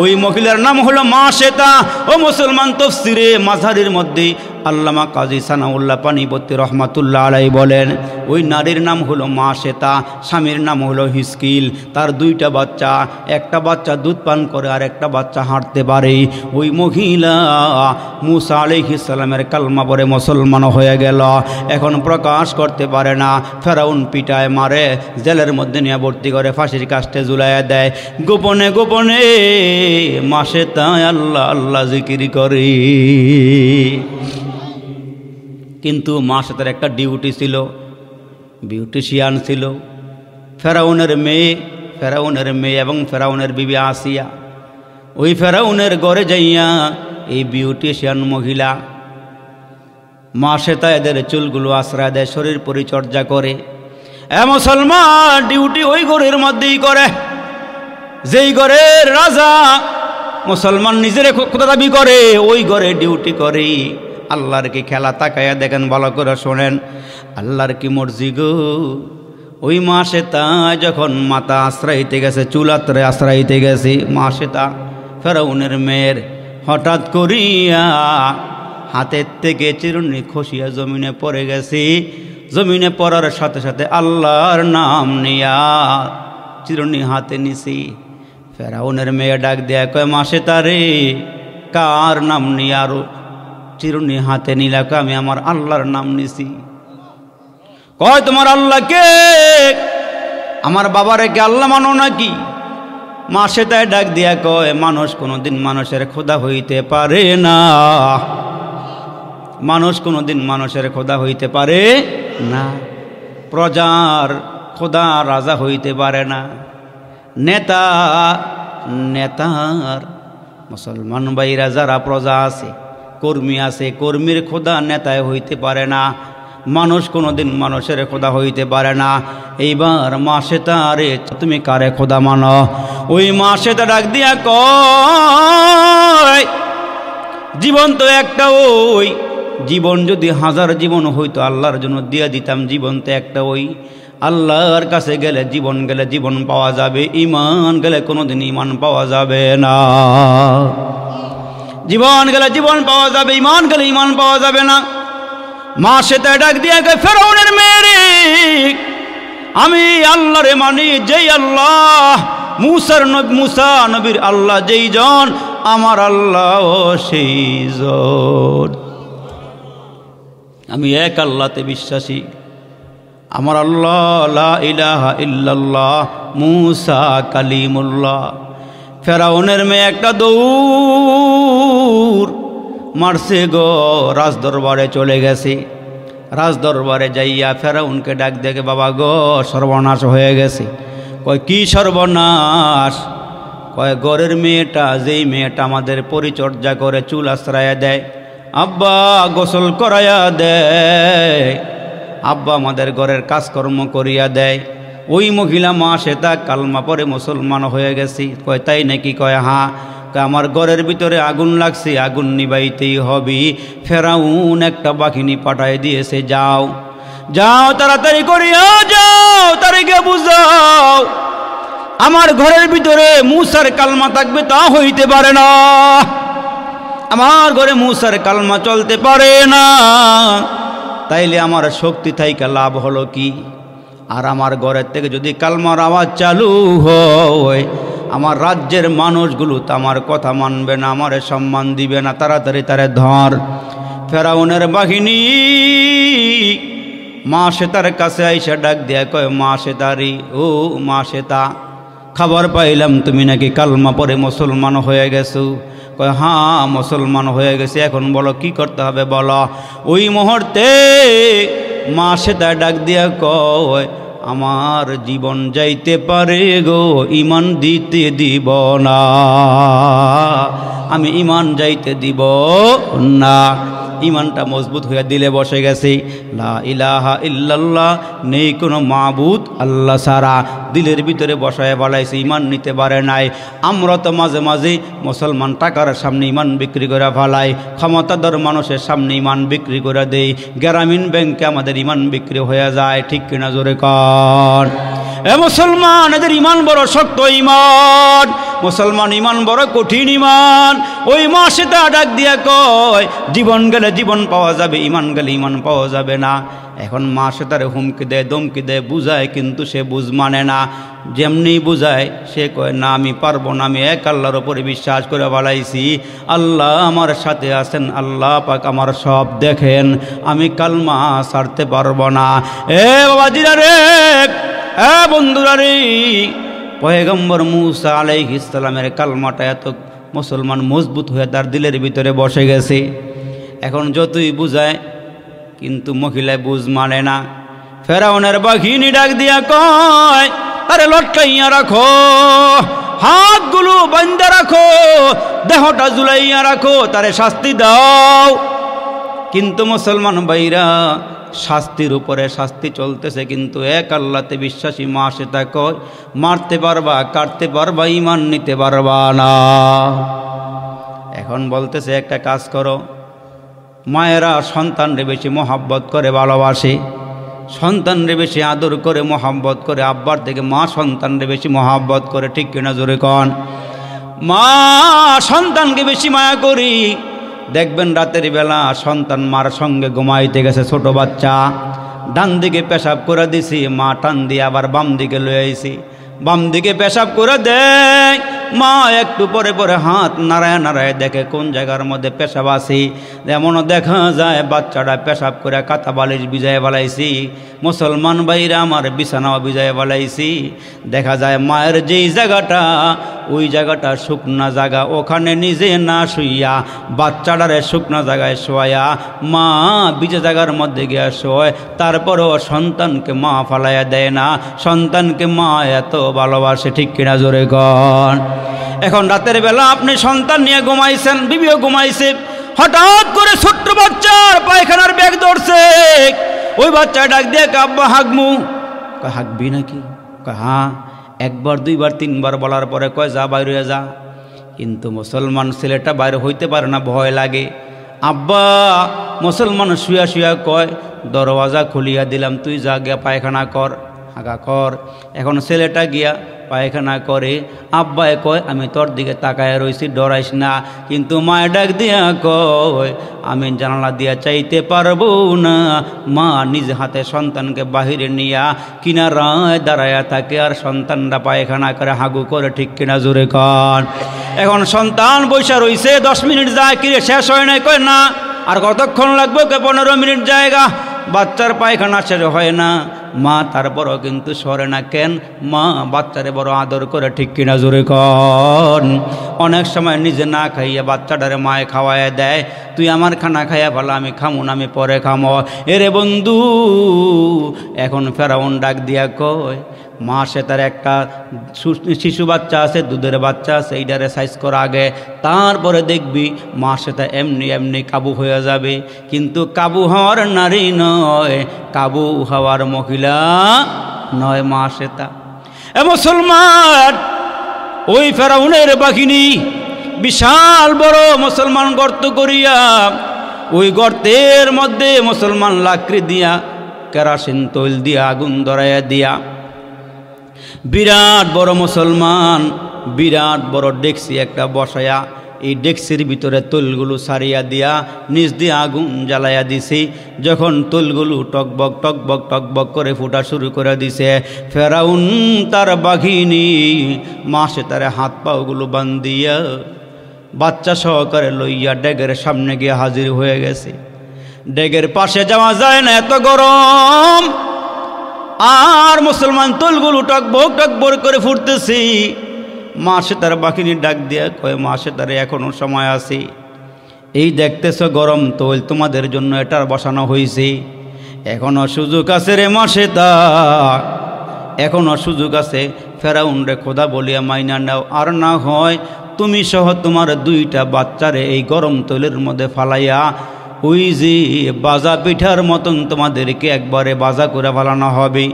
ওই মহিলার নাম হলো মা শেতা ও মুসলমান তফসিরে মাঝারির মধ্যে আল্লামা কাজী সানাউল্লাহ পানিবতী রহমাতুল্লাহ আলাই বলেন ওই নারীর নাম হলো মা শেতা স্বামীর নাম হলো হিসকিল তার দুইটা বাচ্চা একটা বাচ্চা দুধ পান করে আর একটা বাচ্চা হাঁটতে পারে ওই মহিলা মুসা আলহিসাল্লামের কালমা পরে মুসলমান হয়ে গেল এখন প্রকাশ করতে পারে না ফেরাউন পিটায় মারে জেলের মধ্যে দুনিয়া ভর্তি করে ফাঁসির কাস্টে জুলাইয়া দেয় গোপনে গোপনে মাসে তাই আল্লাহ আল্লাহ জিকিরি করে কিন্তু মাসে তার একটা ডিউটি ছিল বিউটিশিয়ান ছিল ফেরাউনের মেয়ে ফেরাউনের মেয়ে এবং ফেরাউনের বিবি আসিয়া ওই ফেরাউনের ঘরে যাইয়া এই বিউটিশিয়ান মহিলা মা তা এদের চুলগুলো আশ্রয় দেয় শরীর পরিচর্যা করে এ মুসলমান ডিউটি ওই ঘরের মধ্যেই করে যেই গরের রাজা মুসলমান নিজের কথা দাবি করে ওই ঘরে ডিউটি করে আল্লাহর কি খেলা তাকায়া দেখেন ভালো করে শোনেন আল্লাহর কি মর্জি গো ওই মাসে তা যখন মাতা আশ্রাইতে গেছে চুলাত্রে আশ্রাইতে গেছে মাসে তা ফেরাউনের মেয়ের হঠাৎ করিয়া হাতের থেকে চিরুনি খসিয়া জমিনে পড়ে গেছে জমিনে পড়ার সাথে সাথে আল্লাহর নাম নিয়া চিরুনি হাতে নিছি ফেরাউনের মেয়ে ডাক দেয়া কয় মাসে তারে কার নাম নিয়ে আরো চিরুনি হাতে নিলাকে আমি আমার আল্লাহর নাম নিছি কয় তোমার আল্লাহকে আমার বাবারে কে আল্লাহ মানো নাকি মাসে তাই ডাক দিয়া কয় মানুষ কোনোদিন মানুষের খোদা হইতে পারে না মানুষ কোনোদিন মানুষের খোদা হইতে পারে না প্রজার খোদা রাজা হইতে পারে না নেতা নেতার মুসলমান ভাইরা যারা প্রজা আছে কর্মী আছে কর্মীর খোদা নেতায় হইতে পারে না মানুষ কোনোদিন মানুষের খোদা হইতে পারে না এইবার মাসে তারে তুমি কারে খোদা মানো ওই মাসে তা ডাক দিয়া কয় জীবন্ত একটা ওই জীবন যদি হাজার জীবন হইতো আল্লাহর জন্য দিয়ে দিতাম জীবন তো একটা ওই আল্লাহর কাছে গেলে জীবন গেলে জীবন পাওয়া যাবে ইমান গেলে কোনোদিন ইমান পাওয়া যাবে না জীবন গেলে জীবন পাওয়া যাবে ইমান গেলে ইমান পাওয়া যাবে না মা সেটা ডাক দিয়ে ফেরাউনের মেয়ে আমি আল্লাহরে মানি যেই আল্লাহ মুসার মুসা নবীর আল্লাহ যেই জন আমার আল্লাহ সেই জন আমি এক আল্লাহতে বিশ্বাসী আমার আল্লাহ ইলাহা ইল্লাল্লাহ মুসা কালিমুল্লাহ ফেরাউনের মেয়ে একটা দৌড় মারছে গো রাজদরবারে চলে গেছে রাজদরবারে যাইয়া ফেরাউনকে ডাক দেখে বাবা গো সর্বনাশ হয়ে গেছে কয় কি সর্বনাশ কয় গরের মেয়েটা যেই মেয়েটা আমাদের পরিচর্যা করে চুল আশ্রয় দেয় আব্বা গোসল করাইয়া দেয় আব্বা আমাদের ঘরের কাজকর্ম করিয়া দেয় ওই মহিলা মা সে তা কালমা পরে মুসলমান হয়ে গেছি কয় তাই নাকি কয় হা আমার ঘরের ভিতরে আগুন লাগছে আগুন নিবাইতেই হবি ফেরাউন একটা বাঘিনী পাঠায় দিয়েছে যাও যাও তাড়াতাড়ি করিয়া যাও তারিখে বুঝাও আমার ঘরের ভিতরে মুসার কালমা থাকবে তা হইতে পারে না আমার ঘরে মুসার কালমা চলতে পারে না তাইলে আমার শক্তি থাইকা লাভ হলো কি আর আমার ঘরের থেকে যদি কালমার আওয়াজ চালু হয় আমার রাজ্যের মানুষগুলো তো আমার কথা মানবে না আমারে সম্মান দিবে না তাড়াতাড়ি তারে ধর ফেরাউনের বাহিনী মা সেতার কাছে আইসা ডাক দেয়া কয় মা সেতারি ও মা সেতা খাবার পাইলাম তুমি নাকি কালমা পরে মুসলমান হয়ে গেছো কয় হ্যাঁ মুসলমান হয়ে গেছে এখন বলো কি করতে হবে বলো ওই মুহূর্তে মা সেটা ডাক দিয়া কয় আমার জীবন যাইতে পারে গো ইমান দিতে দিব না আমি ইমান যাইতে দিব না ইমানটা মজবুত হয়ে দিলে বসে গেছে লা ইলাহা ইল্লাল্লাহ নেই কোনো মাবুদ আল্লাহ সারা দিলের ভিতরে বসায় বলাইছে ইমান নিতে পারে নাই আমরা তো মাঝে মাঝে মুসলমান টাকার সামনে ইমান বিক্রি করে ফেলাই ক্ষমতাধর মানুষের সামনে ইমান বিক্রি করে দেই গ্রামীণ ব্যাংকে আমাদের ইমান বিক্রি হয়ে যায় ঠিক কিনা জোরে কর এ মুসলমান এদের ইমান বড় শক্ত ইমান মুসলমান ইমান বড় কঠিন ইমান ওই মা সেটা ডাক দিয়ে কয় জীবন গেলে জীবন পাওয়া যাবে ইমান গেলে ইমান পাওয়া যাবে না এখন মা সে তার হুমকি দেয় দমকি দেয় বুঝায় কিন্তু সে বুঝ মানে না যেমনি বুঝায় সে কয় না আমি পারবো না আমি এক আল্লাহর ওপরে বিশ্বাস করে বাড়াইছি আল্লাহ আমার সাথে আছেন আল্লাহ পাক আমার সব দেখেন আমি কালমা সারতে পারবো না এ জিরা রে হ্যাঁ বন্ধুরা রে পয়গম্বর মুসা আলাইহ ইসলামের কালমাটা এত মুসলমান মজবুত হয়ে তার দিলের ভিতরে বসে গেছে এখন যতই বুঝায় কিন্তু মহিলায় বুঝ মানে না ফেরাউনের বাঘিনী ডাক দিয়া কয় আরে লটকাইয়া রাখো হাতগুলো বান্ধা রাখো দেহটা জুলাইয়া রাখো তারে শাস্তি দাও কিন্তু মুসলমান ভাইরা শাস্তির উপরে শাস্তি চলতেছে কিন্তু এক আল্লাতে বিশ্বাসী মা সেটা কয় মারতে পারবা কাটতে পারবা ইমান নিতে পারবা না এখন বলতেছে একটা কাজ করো মায়েরা সন্তানরে বেশি মোহাব্বত করে ভালোবাসে সন্তানরে বেশি আদর করে মহাব্বত করে আব্বার থেকে মা সন্তানরে বেশি মোহাব্বত করে ঠিক কিনা জোরে কন মা সন্তানকে বেশি মায়া করি দেখবেন রাতের বেলা সন্তান মার সঙ্গে ঘুমাইতে গেছে ছোট বাচ্চা ডান দিকে পেশাব করে দিছি মা টান দিয়ে আবার বাম দিকে লয়ে আইছি বাম দিকে পেশাব করে দেয় মা একটু পরে পরে হাত নাড়ায় নাড়ায় দেখে কোন জায়গার মধ্যে পেশাব আসি যেমন দেখা যায় বাচ্চাটা পেশাব করে কাঁথা বালিশ বিজয় বালাইছি মুসলমান বাইরা আমার বিছানাও বিজয় বালাইছি দেখা যায় মায়ের যেই জায়গাটা ওই জায়গাটা শুকনা জায়গা ওখানে নিজে না শুইয়া বাচ্চাটারে শুকনো জায়গায় শোয়া মা বিজে জায়গার মধ্যে গিয়া শোয় তারপরও সন্তানকে মা ফালাইয়া দেয় না সন্তানকে মা এত ভালোবাসে ঠিক কিনা জোরে গণ এখন রাতের বেলা আপনি সন্তান নিয়ে ঘুমাইছেন বিবিও ঘুমাইছে হঠাৎ করে ছোট্ট বাচ্চার পায়খানার ব্যাগ ধরছে ওই বাচ্চা ডাক দিয়ে কাব্বা হাগমু হাঁকবি নাকি হ্যাঁ একবার দুইবার তিনবার বলার পরে কয় যা বাইরে যা কিন্তু মুসলমান ছেলেটা বাইরে হইতে পারে না ভয় লাগে আব্বা মুসলমান শুয়া শুয়া কয় দরওয়াজা খুলিয়া দিলাম তুই যা গিয়া পায়খানা কর হাঁকা কর এখন ছেলেটা গিয়া পায়খানা করে আব্বায় কয় আমি তোর দিকে তাকায় রয়েছি ডরাইস না কিন্তু মায় ডাক দিয়া কয় আমি জানালা দিয়া চাইতে পারবো না মা নিজ হাতে সন্তানকে বাহিরে নিয়া কিনারায় দাঁড়ায়া থাকে আর সন্তানরা পায়খানা করে হাগু করে ঠিক কিনা জোরে কন এখন সন্তান বৈশা রইছে দশ মিনিট যায় কিরে শেষ হয় নাই কয় না আর কতক্ষণ লাগবে পনেরো মিনিট জায়গা বাচ্চার পায়খানা শেষ হয় না মা বড় কিন্তু সরে না কেন মা বাচ্চারে বড় আদর করে ঠিক কিনা জোরে কন অনেক সময় নিজে না খাইয়ে বাচ্চাটারে মায়ে খাওয়ায় দেয় তুই আমার খানা খাইয়া ভালো আমি খামু না আমি পরে খামো এরে বন্ধু এখন ফেরাউন ডাক দিয়া কয় মা সে তার একটা শিশু বাচ্চা আছে দুধের বাচ্চা আছে এইটারে সাইজ করা আগে তারপরে দেখবি মা সে তা এমনি এমনি কাবু হয়ে যাবে কিন্তু কাবু হওয়ার নারী নয় কাবু হওয়ার মহিলা নয় মা সে তা এ মুসলমান ওই ফেরাউনের বাহিনী বিশাল বড় মুসলমান গর্ত করিয়া ওই গর্তের মধ্যে মুসলমান লাকড়ি দিয়া কেরাসিন তৈল দিয়া আগুন ধরাইয়া দিয়া বিরাট বড় মুসলমান বিরাট বড় ডেক্সি একটা বসায়া এই ডেক্সির ভিতরে তোলগুলো সারিয়া দিয়া নিজ দিয়ে আগুন জ্বালাইয়া দিছি যখন তোলগুলো টকবক টকবক টকবক করে ফুটা শুরু করে দিছে ফেরাউন তার বাঘিনী মাসে তার হাত পাওগুলো বান্ধিয়া বাচ্চা সহকারে লইয়া ড্যাগের সামনে গিয়ে হাজির হয়ে গেছে ড্যাগের পাশে যাওয়া যায় না এত গরম আর মুসলমান তোলগুলো টকবক টকবর করে ফুটতেছি মাসে তার বাকিনি ডাক দিয়া কয়ে মাসে তার এখনো সময় আছে এই দেখতেছ গরম তোল তোমাদের জন্য এটার বসানো হয়েছে এখনও সুযোগ আছে রে মাসে তা এখনও সুযোগ আছে ফেরাউন রে খোদা বলিয়া মাইনা নাও আর না হয় তুমি সহ তোমার দুইটা বাচ্চারে এই গরম তৈলের মধ্যে ফালাইয়া ওই যে বাজা পিঠার মতন তোমাদেরকে একবারে বাজা করে ফেলানো হবে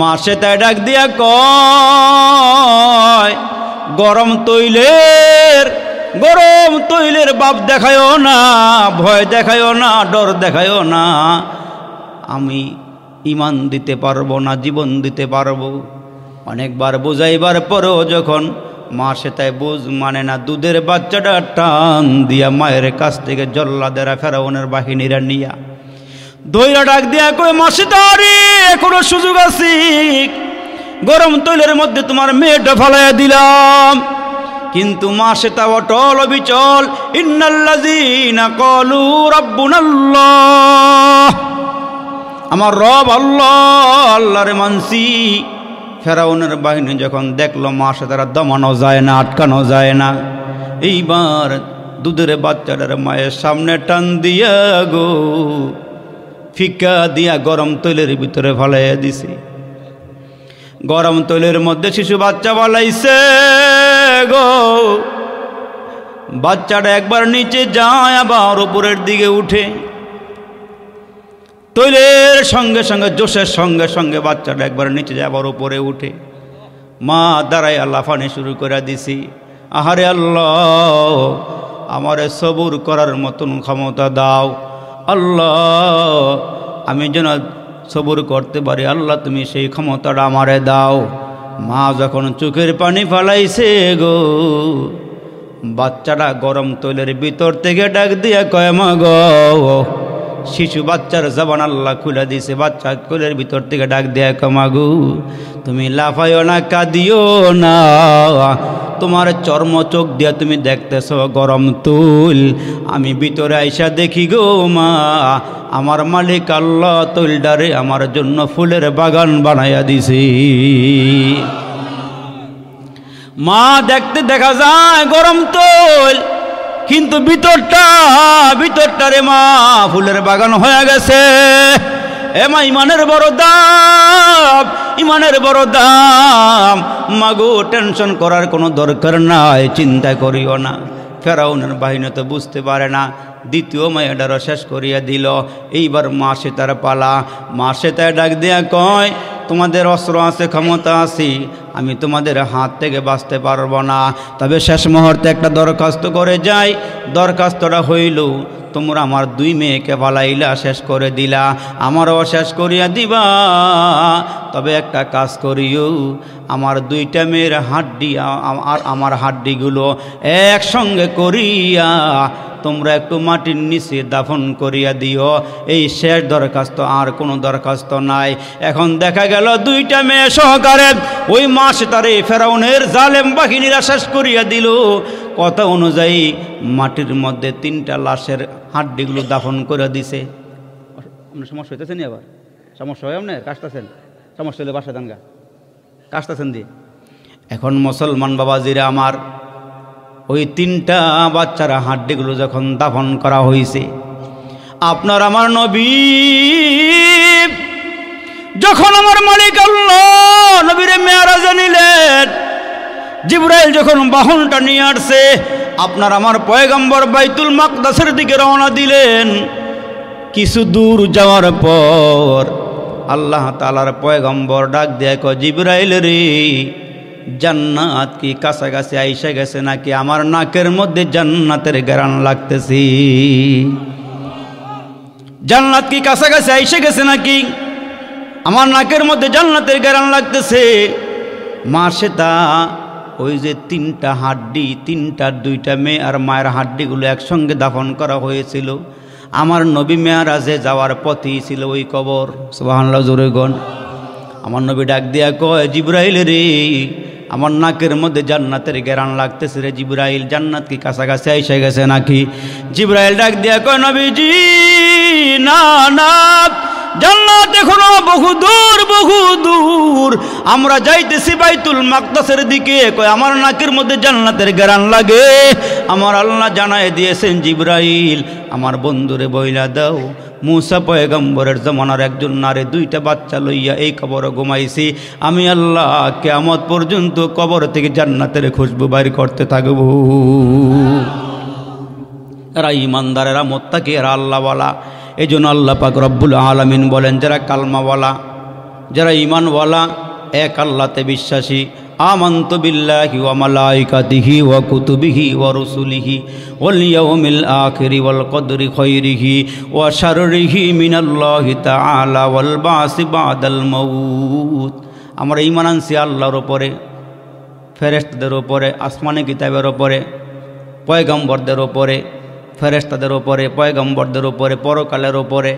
মাসে তাই ডাক দিয়া কয় গরম তৈলের গরম তৈলের বাপ দেখায়ও না ভয় দেখায়ও না ডর দেখায়ও না আমি ইমান দিতে পারবো না জীবন দিতে পারবো অনেকবার বোঝাইবার পরেও যখন মা তাই বুঝ মানে না দুধের বাচ্চাটা টান দিয়া মায়ের কাছ থেকে জল্লাদেরা ফেরাউনের বাহিনীরা নিয়া দইরা ডাক দিয়া কই মাসি তারি এখনো সুযোগ আছি গরম তৈলের মধ্যে তোমার মেয়েটা ফালাইয়া দিলাম কিন্তু মা সেটা অটল অবিচল ইন্নাল্লাজিনা কলু রব্বুনাল্লাহ আমার রব আল্লাহ আল্লাহরে মানসি ফেরাউনের বাহিনী যখন দেখলো মাসে তারা দমানো যায় না আটকানো যায় না এইবার দুধের বাচ্চাটার মায়ের সামনে টান দিয়া গো ফিকা দিয়া গরম তৈলের ভিতরে ফালাইয়া দিছে গরম তৈলের মধ্যে শিশু বাচ্চা বলাইছে গো বাচ্চাটা একবার নিচে যায় আবার উপরের দিকে উঠে তৈলের সঙ্গে সঙ্গে জোশের সঙ্গে সঙ্গে বাচ্চাটা একবার নিচে আবার উপরে উঠে মা দাঁড়ায় লাফানি শুরু করে দিছি আহারে আল্লাহ আমারে সবুর করার মতন ক্ষমতা দাও আল্লাহ আমি যেন সবুর করতে পারি আল্লাহ তুমি সেই ক্ষমতাটা আমারে দাও মা যখন চোখের পানি ফালাইছে গো বাচ্চাটা গরম তৈলের ভিতর থেকে ডাক দিয়ে কয় মা গো শিশু বাচ্চার জবান আল্লাহ খুলে দিছে বাচ্চা কোলের ভিতর থেকে ডাক দেয় কমাগু তুমি লাফাইও না কাঁদিও না তোমার চর্ম চোখ দিয়ে তুমি দেখতেছ গরম তুল আমি ভিতরে আইসা দেখি গো মা আমার মালিক আল্লাহ তুলডারে আমার জন্য ফুলের বাগান বানাইয়া দিছি মা দেখতে দেখা যায় গরম তোল কিন্তু ভিতরটা ভিতরটা রে মা ফুলের বাগান হয়ে গেছে এ মা ইমানের বড় দাম ইমানের বড় দাম মাগো টেনশন করার কোনো দরকার নাই চিন্তা করিও না ফেরাউনের বাহিনী তো বুঝতে পারে না দ্বিতীয় মেয়েটারও শেষ করিয়া দিল এইবার মাসে তার পালা মাসে তাই ডাক দেয়া কয় তোমাদের অস্ত্র আছে ক্ষমতা আছে আমি তোমাদের হাত থেকে বাঁচতে পারবো না তবে শেষ মুহূর্তে একটা দরখাস্ত করে যাই দরখাস্তটা হইল তোমরা আমার দুই মেয়েকে পালাইলা শেষ করে দিলা আমারও শেষ করিয়া দিবা তবে একটা কাজ করিও আমার দুইটা মেয়ের হাড্ডি আর আমার হাড্ডিগুলো একসঙ্গে করিয়া তোমরা একটু মাটির নিচে দাফন করিয়া দিও এই শেষ দরখাস্ত আর কোনো দরখাস্ত নাই এখন দেখা গেল দুইটা মেয়ে সহকারে ওই মা মাস তারে ফেরাউনের জালেম বাহিনীরা শেষ করিয়া দিল কথা অনুযায়ী মাটির মধ্যে তিনটা লাশের হাড্ডিগুলো দাফন করে দিছে আপনার সমস্যা হইতেছেন আবার সমস্যা হয় আপনার কাজটাছেন সমস্যা হইলে বাসা দাঙ্গা কাজটাছেন দিয়ে এখন মুসলমান বাবাজিরা আমার ওই তিনটা বাচ্চার হাড্ডিগুলো যখন দাফন করা হয়েছে আপনার আমার নবী যখন আমার মালিক আল্লাহ নবীরে মেয়ারা জানিলেন জিব্রাইল যখন বাহনটা নিয়ে আসছে আপনার আমার পয়গম্বর বাইতুল মাকদাসের দিকে রওনা দিলেন কিছু দূর যাওয়ার পর আল্লাহ তালার পয়গম্বর ডাক দেয় জিব্রাইল রে জান্নাত কি কাছাকাছি আইসা গেছে নাকি আমার নাকের মধ্যে জান্নাতের গ্রান লাগতেছি জান্নাত কি কাছাকাছি আইসা গেছে নাকি আমার নাকের মধ্যে জান্নাতের গেরান লাগতেছে মা সেতা ওই যে তিনটা হাড্ডি তিনটার দুইটা মেয়ে আর মায়ের হাড্ডিগুলো একসঙ্গে দাফন করা হয়েছিল আমার নবী মেয়ার আজে যাওয়ার পথই ছিল ওই কবর সুবাহান্লা জোরেগণ আমার নবী ডাক দিয়া কয় জিব্রাইল রে আমার নাকের মধ্যে জান্নাতের গেরান লাগতেছে রে জিব্রাইল জান্নাত কি কাছাকাছি আইসে গেছে নাকি জিব্রাইল ডাক দিয়া কয় নবীজি না না জান্নাত এখনো বহু দূর বহু দূর আমরা যাইতেছি বাইতুল মাকদাসের দিকে কয় আমার নাকের মধ্যে জান্নাতের গ্যারান লাগে আমার আল্লাহ জানায় দিয়েছেন জিব্রাইল আমার বন্ধুরে বইলা দাও মুসা পয়গম্বরের জমানার একজন নারে দুইটা বাচ্চা লইয়া এই কবরে ঘুমাইছি আমি আল্লাহ কেয়ামত পর্যন্ত কবর থেকে জান্নাতের খুশবু বাইর করতে থাকব এরা ইমানদারেরা মোত্তাকে এরা আল্লাহওয়ালা এই জন্য আল্লাহ পাক রব্বুল আলমিন বলেন যারা কালমাওয়ালা যারা ইমানওয়ালা এক আল্লাতে বিশ্বাসী আমন্ত বিল্লাহি ওয়া মালাইকাতিহি ওয়া কুতুবিহি ও রসুলিহি ওয়াল ইয়াউমিল আখিরি ওয়াল কদরি খৈরিহি ও সারিহি মিনাল্লাহি তাআলা ওয়াল বাসি বাদল মৌত আমরা ইমান আনছি আল্লাহর ওপরে ফেরেস্তদের ওপরে আসমানি কিতাবের ওপরে পয়গম্বরদের ওপরে ফেরেস্তাদের ওপরে পয়গম্বরদের ওপরে পরকালের ওপরে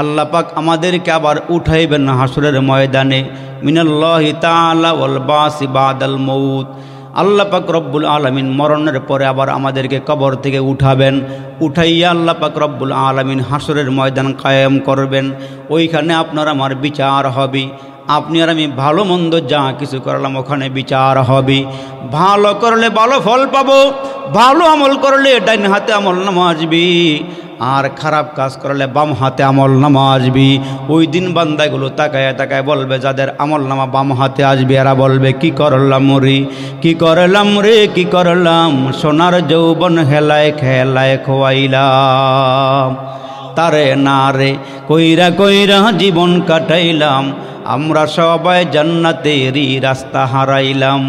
আল্লাহ পাক আমাদেরকে আবার উঠাইবেন হাসুরের ময়দানে মিনাল্লাহি তাআলা বাদল বাসি বাদাল মউত আল্লাহ পাক রব্বুল আলমিন মরণের পরে আবার আমাদেরকে কবর থেকে উঠাবেন উঠাইয়া আল্লাহ পাক রব্বুল আলমিন হাসুরের ময়দান কায়েম করবেন ওইখানে আপনার আমার বিচার হবে আপনি আর আমি ভালো মন্দ যা কিছু করলাম ওখানে বিচার হবে ভালো করলে ভালো ফল পাবো ভালো আমল করলে ডাইন হাতে আমল নামা আসবি আর খারাপ কাজ করলে বাম হাতে আমল নামা আসবি ওই দিন বান্দাগুলো তাকায় তাকায় বলবে যাদের আমল নামা বাম হাতে আসবে এরা বলবে কি করলাম রে কি করলাম রে কি করলাম সোনার যৌবন হেলায় খেলায় খোয়াইলাম তারে না রে কইরা কইরা জীবন কাটাইলাম আমরা সবাই জান্নাতেরই রাস্তা হারাইলাম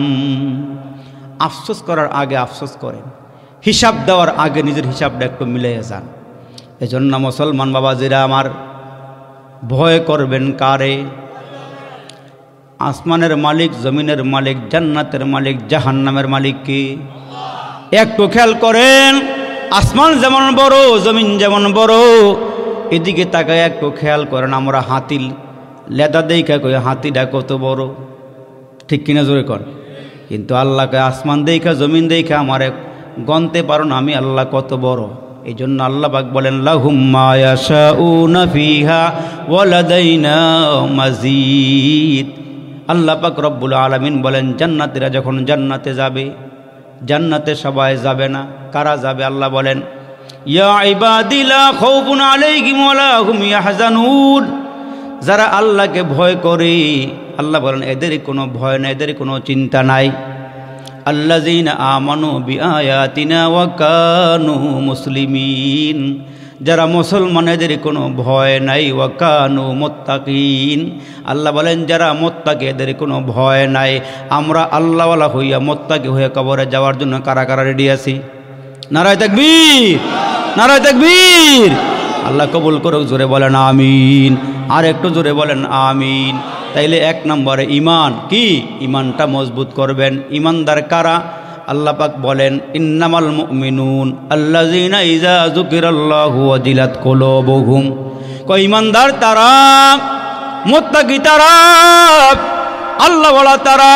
আফসোস করার আগে আফসোস করেন হিসাব দেওয়ার আগে নিজের হিসাবটা একটু মিলিয়ে যান এজন্য মুসলমান বাবাজিরা আমার ভয় করবেন কারে আসমানের মালিক জমিনের মালিক জান্নাতের মালিক জাহান্নামের মালিক কি একটু খেয়াল করেন আসমান যেমন বড় জমিন যেমন বড় এদিকে তাকায় একটু খেয়াল করেন আমরা হাতিল লেদা দেখা কই হাতিটা কত বড় ঠিক কিনা জোরে কর কিন্তু আল্লাহকে আসমান দেখা জমিন দেখা আমার গনতে পারো না আমি আল্লাহ কত বড় এই জন্য আল্লাহ বাক বলেন আল্লাহ পাক রব্বুল আলমিন বলেন জান্নাতিরা যখন জান্নাতে যাবে জান্নাতে সবাই যাবে না কারা যাবে আল্লাহ বলেন যারা আল্লাহকে ভয় করে আল্লাহ বলেন এদেরই কোনো ভয় নাই এদের কোনো চিন্তা নাই আল্লাহ আমানু বিয়া ওয়া কানু মুসলিমিন যারা মুসলমানেদের কোনো ভয় নাই ওয়াকানু মোত্তাকিন আল্লাহ বলেন যারা মোত্তাকে এদের কোনো ভয় নাই আমরা আল্লাহওয়ালা হইয়া মোত্তাকি হয়ে কবরে যাওয়ার জন্য কারা কারা রেডি আছি নারায় তাকবীর নারায় তাকবীর আল্লাহ কবুল করুক জোরে বলেন আমিন আর একটু জোরে বলেন আমিন তাইলে এক নম্বরে ইমান কি ইমানটা মজবুত করবেন ইমানদার কারা আল্লাপাক বলেন ইন্নামাল মিনুন আল্লাহ ইজা জুকির দিলাত কোলো বহুম কইমানদার তারা মোত্তাকি তারা আল্লাহ বলা তারা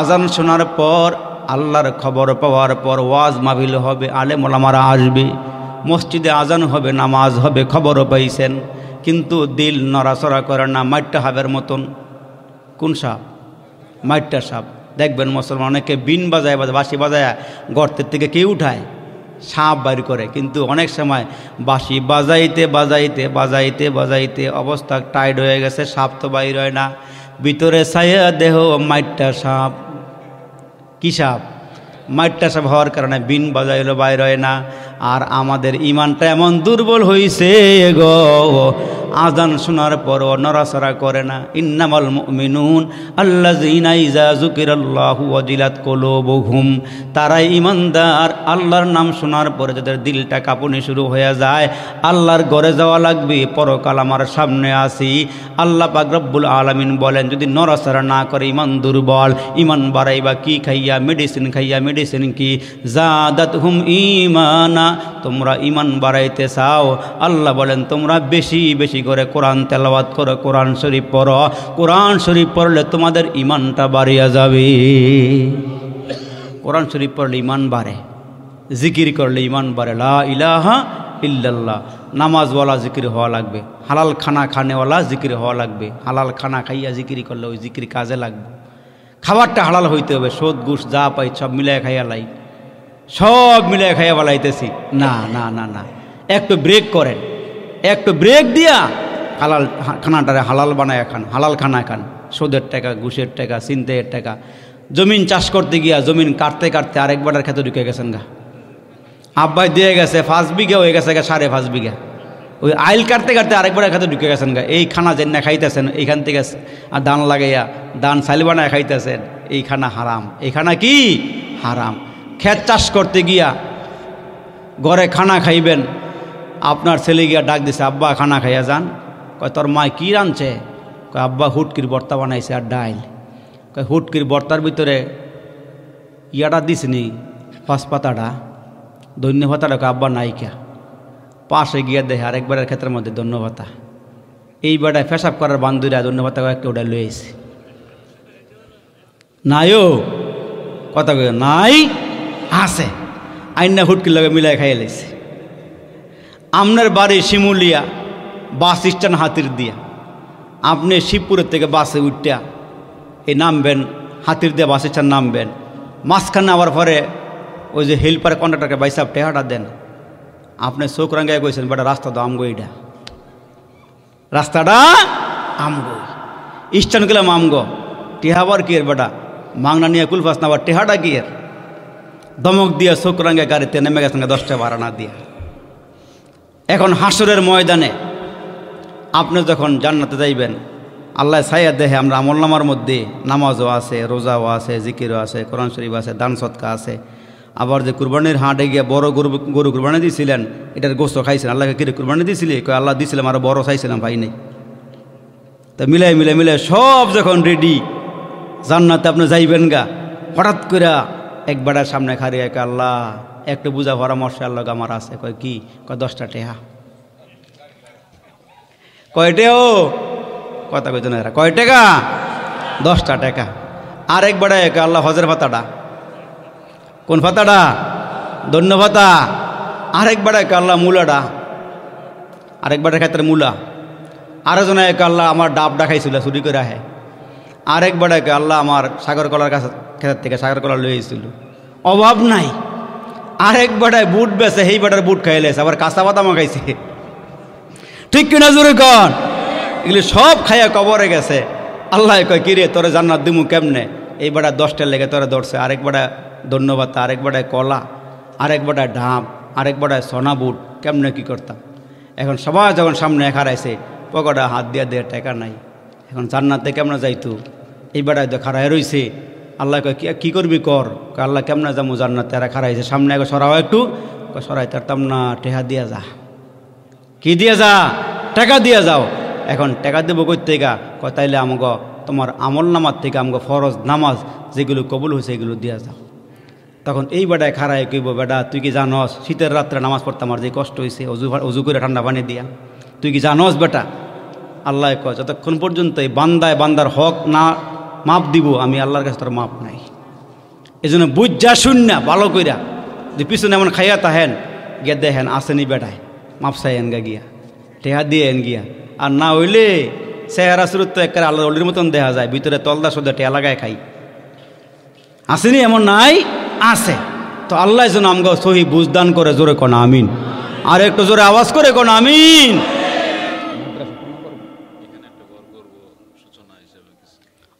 আজান শোনার পর আল্লাহর খবর পাওয়ার পর ওয়াজ মাবিল হবে আলে মোলামারা আসবে মসজিদে আজান হবে নামাজ হবে খবরও পাইছেন কিন্তু দিল নড়াচড়া করে না মাইট্টা হাবের মতন কোন সাপ মাইট্টা সাপ দেখবেন মুসলমান অনেকে বিন বাজায় বাজায় বাঁশি বাজায় গর্তের থেকে কে উঠায় সাপ বাইর করে কিন্তু অনেক সময় বাঁশি বাজাইতে বাজাইতে বাজাইতে বাজাইতে অবস্থা টাইট হয়ে গেছে সাপ তো বাইর হয় না ভিতরে সাইয়া দেহ মাইটটা সাপ কী সাপ মাইটটা সাপ হওয়ার কারণে বিন বাজাইলো বাইর হয় না আর আমাদের ইমানটা এমন দুর্বল হয়েছে গো আজান শোনার পর নড়াচড়া করে না ইন্নামাল মিনুন আল্লা জিনাইজা জুকির আল্লাহ অজিলাত কলো বহুম তারাই ইমানদার আল্লাহর নাম শোনার পরে যাদের দিলটা কাঁপুনি শুরু হয়ে যায় আল্লাহর ঘরে যাওয়া লাগবে পরকাল আমার সামনে আসি আল্লাহ পাকরব্বুল আলমিন বলেন যদি নড়াচড়া না করে ইমান দুর্বল ইমান বাড়াই বা কী খাইয়া মেডিসিন খাইয়া মেডিসিন কি যা দাত হুম ইমানা তোমরা ইমান বাড়াইতে চাও আল্লাহ বলেন তোমরা বেশি বেশি বেশি করে কোরআন তেলাবাদ করে কোরআন শরীফ পড়ো কোরআন শরীফ পড়লে তোমাদের ইমানটা বাড়িয়া যাবে কোরআন শরীফ পড়লে ইমান বাড়ে জিকির করলে ইমান বাড়ে লা ইলাহা ইল্লাল্লাহ নামাজওয়ালা জিকির হওয়া লাগবে হালাল খানা খানেওয়ালা জিকির হওয়া লাগবে হালাল খানা খাইয়া জিকির করলে ওই জিকির কাজে লাগবে খাবারটা হালাল হইতে হবে সোদ গুস যা পাই সব মিলায় খাইয়া লাই সব মিলায় খাইয়া বলাইতেছি না না না না একটু ব্রেক করেন একটু ব্রেক দিয়া হালাল খানাটারে হালাল বানায় খান হালাল খানা খান সুদের টাকা ঘুষের টাকা চিন্তের টাকা জমিন চাষ করতে গিয়া জমিন কাটতে কাটতে আরেকবারের খেতে ঢুকে গেছেন গা আব্বাই দিয়ে গেছে পাঁচ বিঘা হয়ে গেছে গা সাড়ে পাঁচ বিঘা ওই আইল কাটতে কাটতে আরেকবারের খেতে ঢুকে গেছেন গা এই খানা যেন না খাইতেছেন এইখান থেকে আর দান লাগাইয়া দান সাইল বানায় খাইতেছেন এই খানা হারাম এই খানা কি হারাম ক্ষেত চাষ করতে গিয়া ঘরে খানা খাইবেন আপনার ছেলে গিয়া ডাক দিছে আব্বা খানা খাইয়া যান কয় তোর মায় কী রাঁধছে কয় আব্বা হুটকির বর্তা বানাইছে আর ডাইল কয় হুটকির বর্তার ভিতরে ইয়াটা দিস নি পাতাটা ধন্যবাদাটা কয় আব্বা নায়িকা পাশে গিয়া দেহে আরেকবারের ক্ষেত্রের মধ্যে ধন্যবাদা এই বেড়ায় ফেসাপ করার বান্ধবীরা ধন্যবাদা কয়েকটা ওটা নাই নাইও কথা কয় নাই আছে আইনা হুটকির লগে মিলাই খাইয়ে লাইছে আপনার বাড়ি শিমুলিয়া বাস স্ট্যান্ড হাতির দিয়া আপনি শিবপুরের থেকে বাসে উঠিয়া এই নামবেন হাতির দিয়া বাস স্ট্যান্ড নামবেন মাঝখানে আবার পরে ওই যে হেল্পার কন্ট্রাক্টরকে বাইসাব টেহাটা দেন আপনি চোখ রাঙ্গায় কইছেন বেটা রাস্তা তো আমগো এটা রাস্তাটা আমগো স্ট্যান্ড গেলাম আমগো টেহাবার কি এর বেটা মাংনা নিয়ে কুলফাস আবার টেহাটা কি এর দমক দিয়ে চোখ রাঙ্গায় গাড়িতে নেমে গেছেন দশটা ভাড়া না দিয়া এখন হাসরের ময়দানে আপনি যখন জান্নাতে যাইবেন আল্লাহ সাইয়া দেহে আমরা আমলনামার মধ্যে নামাজও আছে রোজাও আছে জিকিরও আছে কোরআন শরীফ আছে দান সৎকা আছে আবার যে কুরবানির হাটে গিয়ে বড় গরু গরু কুরবানি দিয়েছিলেন এটার গোস্ত খাইছিলেন আল্লাহকে কিরে কুরবানি দিয়েছিলি কয় আল্লাহ দিয়েছিলাম আরও বড় চাইছিলাম ভাই নেই তা মিলাই মিলে মিলে সব যখন রেডি জান্নাতে আপনি যাইবেন গা হঠাৎ করে একবারের সামনে খারিয়ে আল্লাহ একটু বুঝা পরামর্শ আল্লাহ আমার আছে কয় কি কয় দশটা টেহা কয়টেও কথা কইতো না কয় টেকা দশটা টেকা আর এক বেড়া এক আল্লাহ হজের ভাতাটা কোন ভাতাটা ধন্য পাতা আরেক বেড়া এক আল্লাহ মূলাটা আরেক বেড়ার ক্ষেত্রে মূলা আরেকজনে এক আল্লাহ আমার ডাব ডাকাইছিল চুরি করে আহে আরেক বেড়া এক আল্লাহ আমার সাগর কলার কাছে ক্ষেত্র থেকে সাগর কলা লইয়েছিল অভাব নাই আরেক বেটায় বুট বেছে সেই বেটার বুট খাই লাইছে আবার কাঁচা বাদামও খাইছে ঠিক কিনা জোরে কন এগুলি সব খাইয়া কবরে গেছে আল্লাহ কয় কিরে তোরে জান্নাত দিমু কেমনে এই বেটা দশটার লেগে তোরা ধরছে আরেক বেটা ধন্যবাদ আরেক বেটায় কলা আরেক বেটায় ঢাম আরেক বেটায় সোনা বুট কেমনে কি করতাম এখন সবাই যখন সামনে হারাইছে পকেটা হাত দিয়া দেয়া টেকা নাই এখন জান্নাতে কেমন যাইতো এই বেটায় তো খারায় রয়েছে আল্লাহ কে কী করবি কর আল্লাহ কেমন যাবো জান্নাতে এরা খারাইছে সামনে আগে সরাও একটু সরাই তারতাম না টেহা দিয়া যা কি দিয়ে যা টাকা দিয়ে যাও এখন টাকা দেবো কই ক কতাইলে আমগ তোমার আমল নামাজ থেকে আমগ ফরজ নামাজ যেগুলো কবুল হয়েছে এগুলো দিয়া যাও তখন এই বেটায় খারাই কইব বেটা তুই কি জানস শীতের রাত্রে নামাজ পড়তে আমার যে কষ্ট হয়েছে অজু অজু করে ঠান্ডা পানি দিয়া তুই কি জানস বেটা আল্লাহ কয় যতক্ষণ পর্যন্ত এই বান্দায় বান্দার হক না মাপ দিব আমি আল্লাহর কাছে তার মাপ নাই এই জন্য বুঝা শূন্য ভালো কইরা যে পিছনে এমন খাইয়া তাহেন গিয়া দেখেন আসেনি বেটায় মাপ চাইয়েন গা গিয়া টেহা দিয়ে এন গিয়া আর না হইলে সেহারা সুরত তো একবারে আল্লাহ অলির মতন দেখা যায় ভিতরে তলদা সদা টেয়া লাগায় খাই আসেনি এমন নাই আছে তো আল্লাহ যেন আমগো সহি বুঝদান করে জোরে কোন আমিন আর একটু জোরে আওয়াজ করে কোন আমিন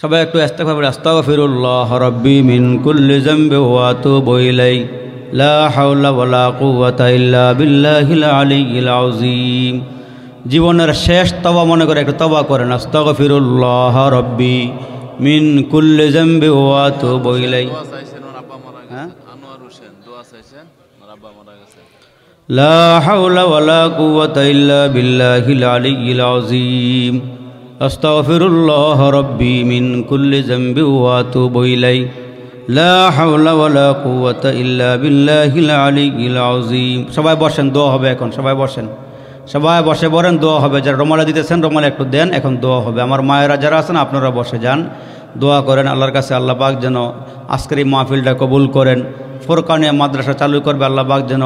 সবাই একটু আস্তাগফির আস্তাগফিরুল্লাহ রব্বি মিন কুল্লি জামবি ওয়া বইলাই ইলাই লা হাওলা ওয়ালা কুওয়াতা ইল্লা বিল্লাহিল আলিয়্যিল আযীম জীবনের শেষ তওবা মনে করে একটু তওবা করেন আস্তাগফিরুল্লাহ রব্বি মিন কুল্লি জামবি ওয়া আতুবু ইলাই হ্যাঁ? লা হাওলা ওয়ালা কুওয়াতা ইল্লা বিল্লাহিল আলিয়্যিল আযীম أستغفر الله ربي من كل ذنب وأتوب إليه لا حول ولا قوة إلا بالله العلي العظيم সবাই বসেন দোয়া হবে এখন সবাই বসেন সবাই বসে বলেন দোয়া হবে যারা রোমালা দিতেছেন রোমালা একটু দেন এখন দোয়া হবে আমার মায়েরা যারা আছেন আপনারা বসে যান দোয়া করেন আল্লাহর কাছে আল্লাহ পাক যেন আজকের এই মাহফিলটা কবুল করেন ফোরকানিয়া মাদ্রাসা চালু করবে আল্লাহ পাক যেন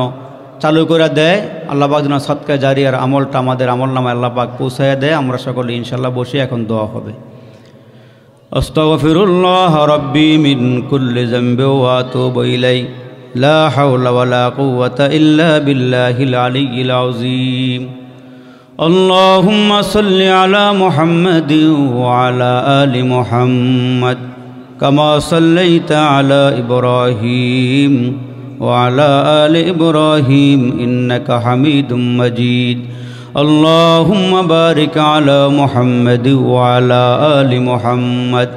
চালু করে দেয় আল্লাহ পাক যেন সৎকায় জারি আর আমলটা আমাদের আমল নামে পাক পৌঁছাইয়া দেয় আমরা সকলে ইনশাল্লাহ বসে এখন দোয়া হবে أستغفر মিন কুল্লি জামবি ওয়া তুবু ইলাই লা হাওলা ওয়া লা কুওয়াতা ইল্লা বিল্লাহিল العلي আযীম اللهم صل على محمد وعلى آل محمد كما صليت على إبراهيم وعلى آل إبراهيم إنك حميد مجيد اللهم بارك على محمد وعلى آل محمد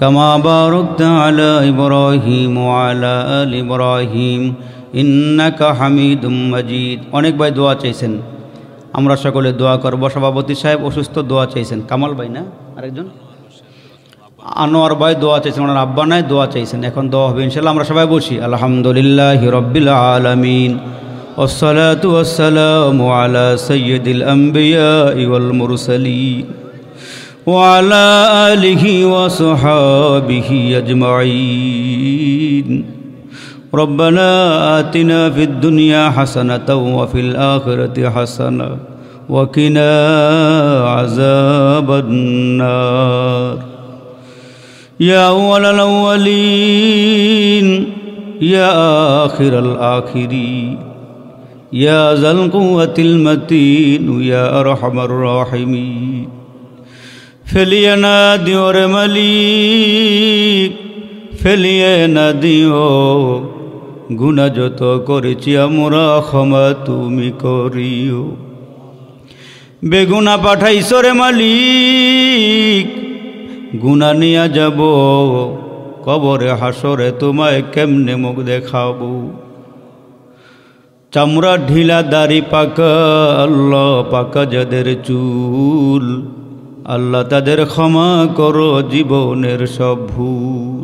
كما باركت على إبراهيم وعلى آل إبراهيم إنك حميد مجيد অনেক ভাই দোয়া চাইছেন আমরা সকলে দোয়া করব সভাপতি সাহেব অসুস্থ দোয়া চাইছেন কামাল ভাই না আরেকজন আনোয়ার ভাই দোয়া চাইছেন ওনার আব্বা নাই দোয়া চাইছেন এখন দোয়া হবে ইনশাআল্লাহ আমরা সবাই বসি আলহামদুলিল্লাহ রব্বিল আলমিন والصلاة والسلام على سيد الأنبياء والمرسلين وعلى آله وصحابه أجمعين ربنا آتنا في الدنيا حسنة وفي الآخرة حسنة وقنا عذاب النار يا أول الأولين يا آخر الآخرين يا ذا القوة المتين يا أرحم الراحمين فلي نادي ورمليك ফেলিয়ে না দিও গুণা যত করেছি আমরা ক্ষমা তুমি করিও বেগুনা পাঠাইছ রে মালিক গুণা নিয়া যাব কবরে হাসরে তোমায় কেমনে মুখ দেখাব চামড়া ঢিলা দাড়ি পাকা আল্লাহ পাকা যাদের চুল আল্লাহ তাদের ক্ষমা করো জীবনের সব ভুল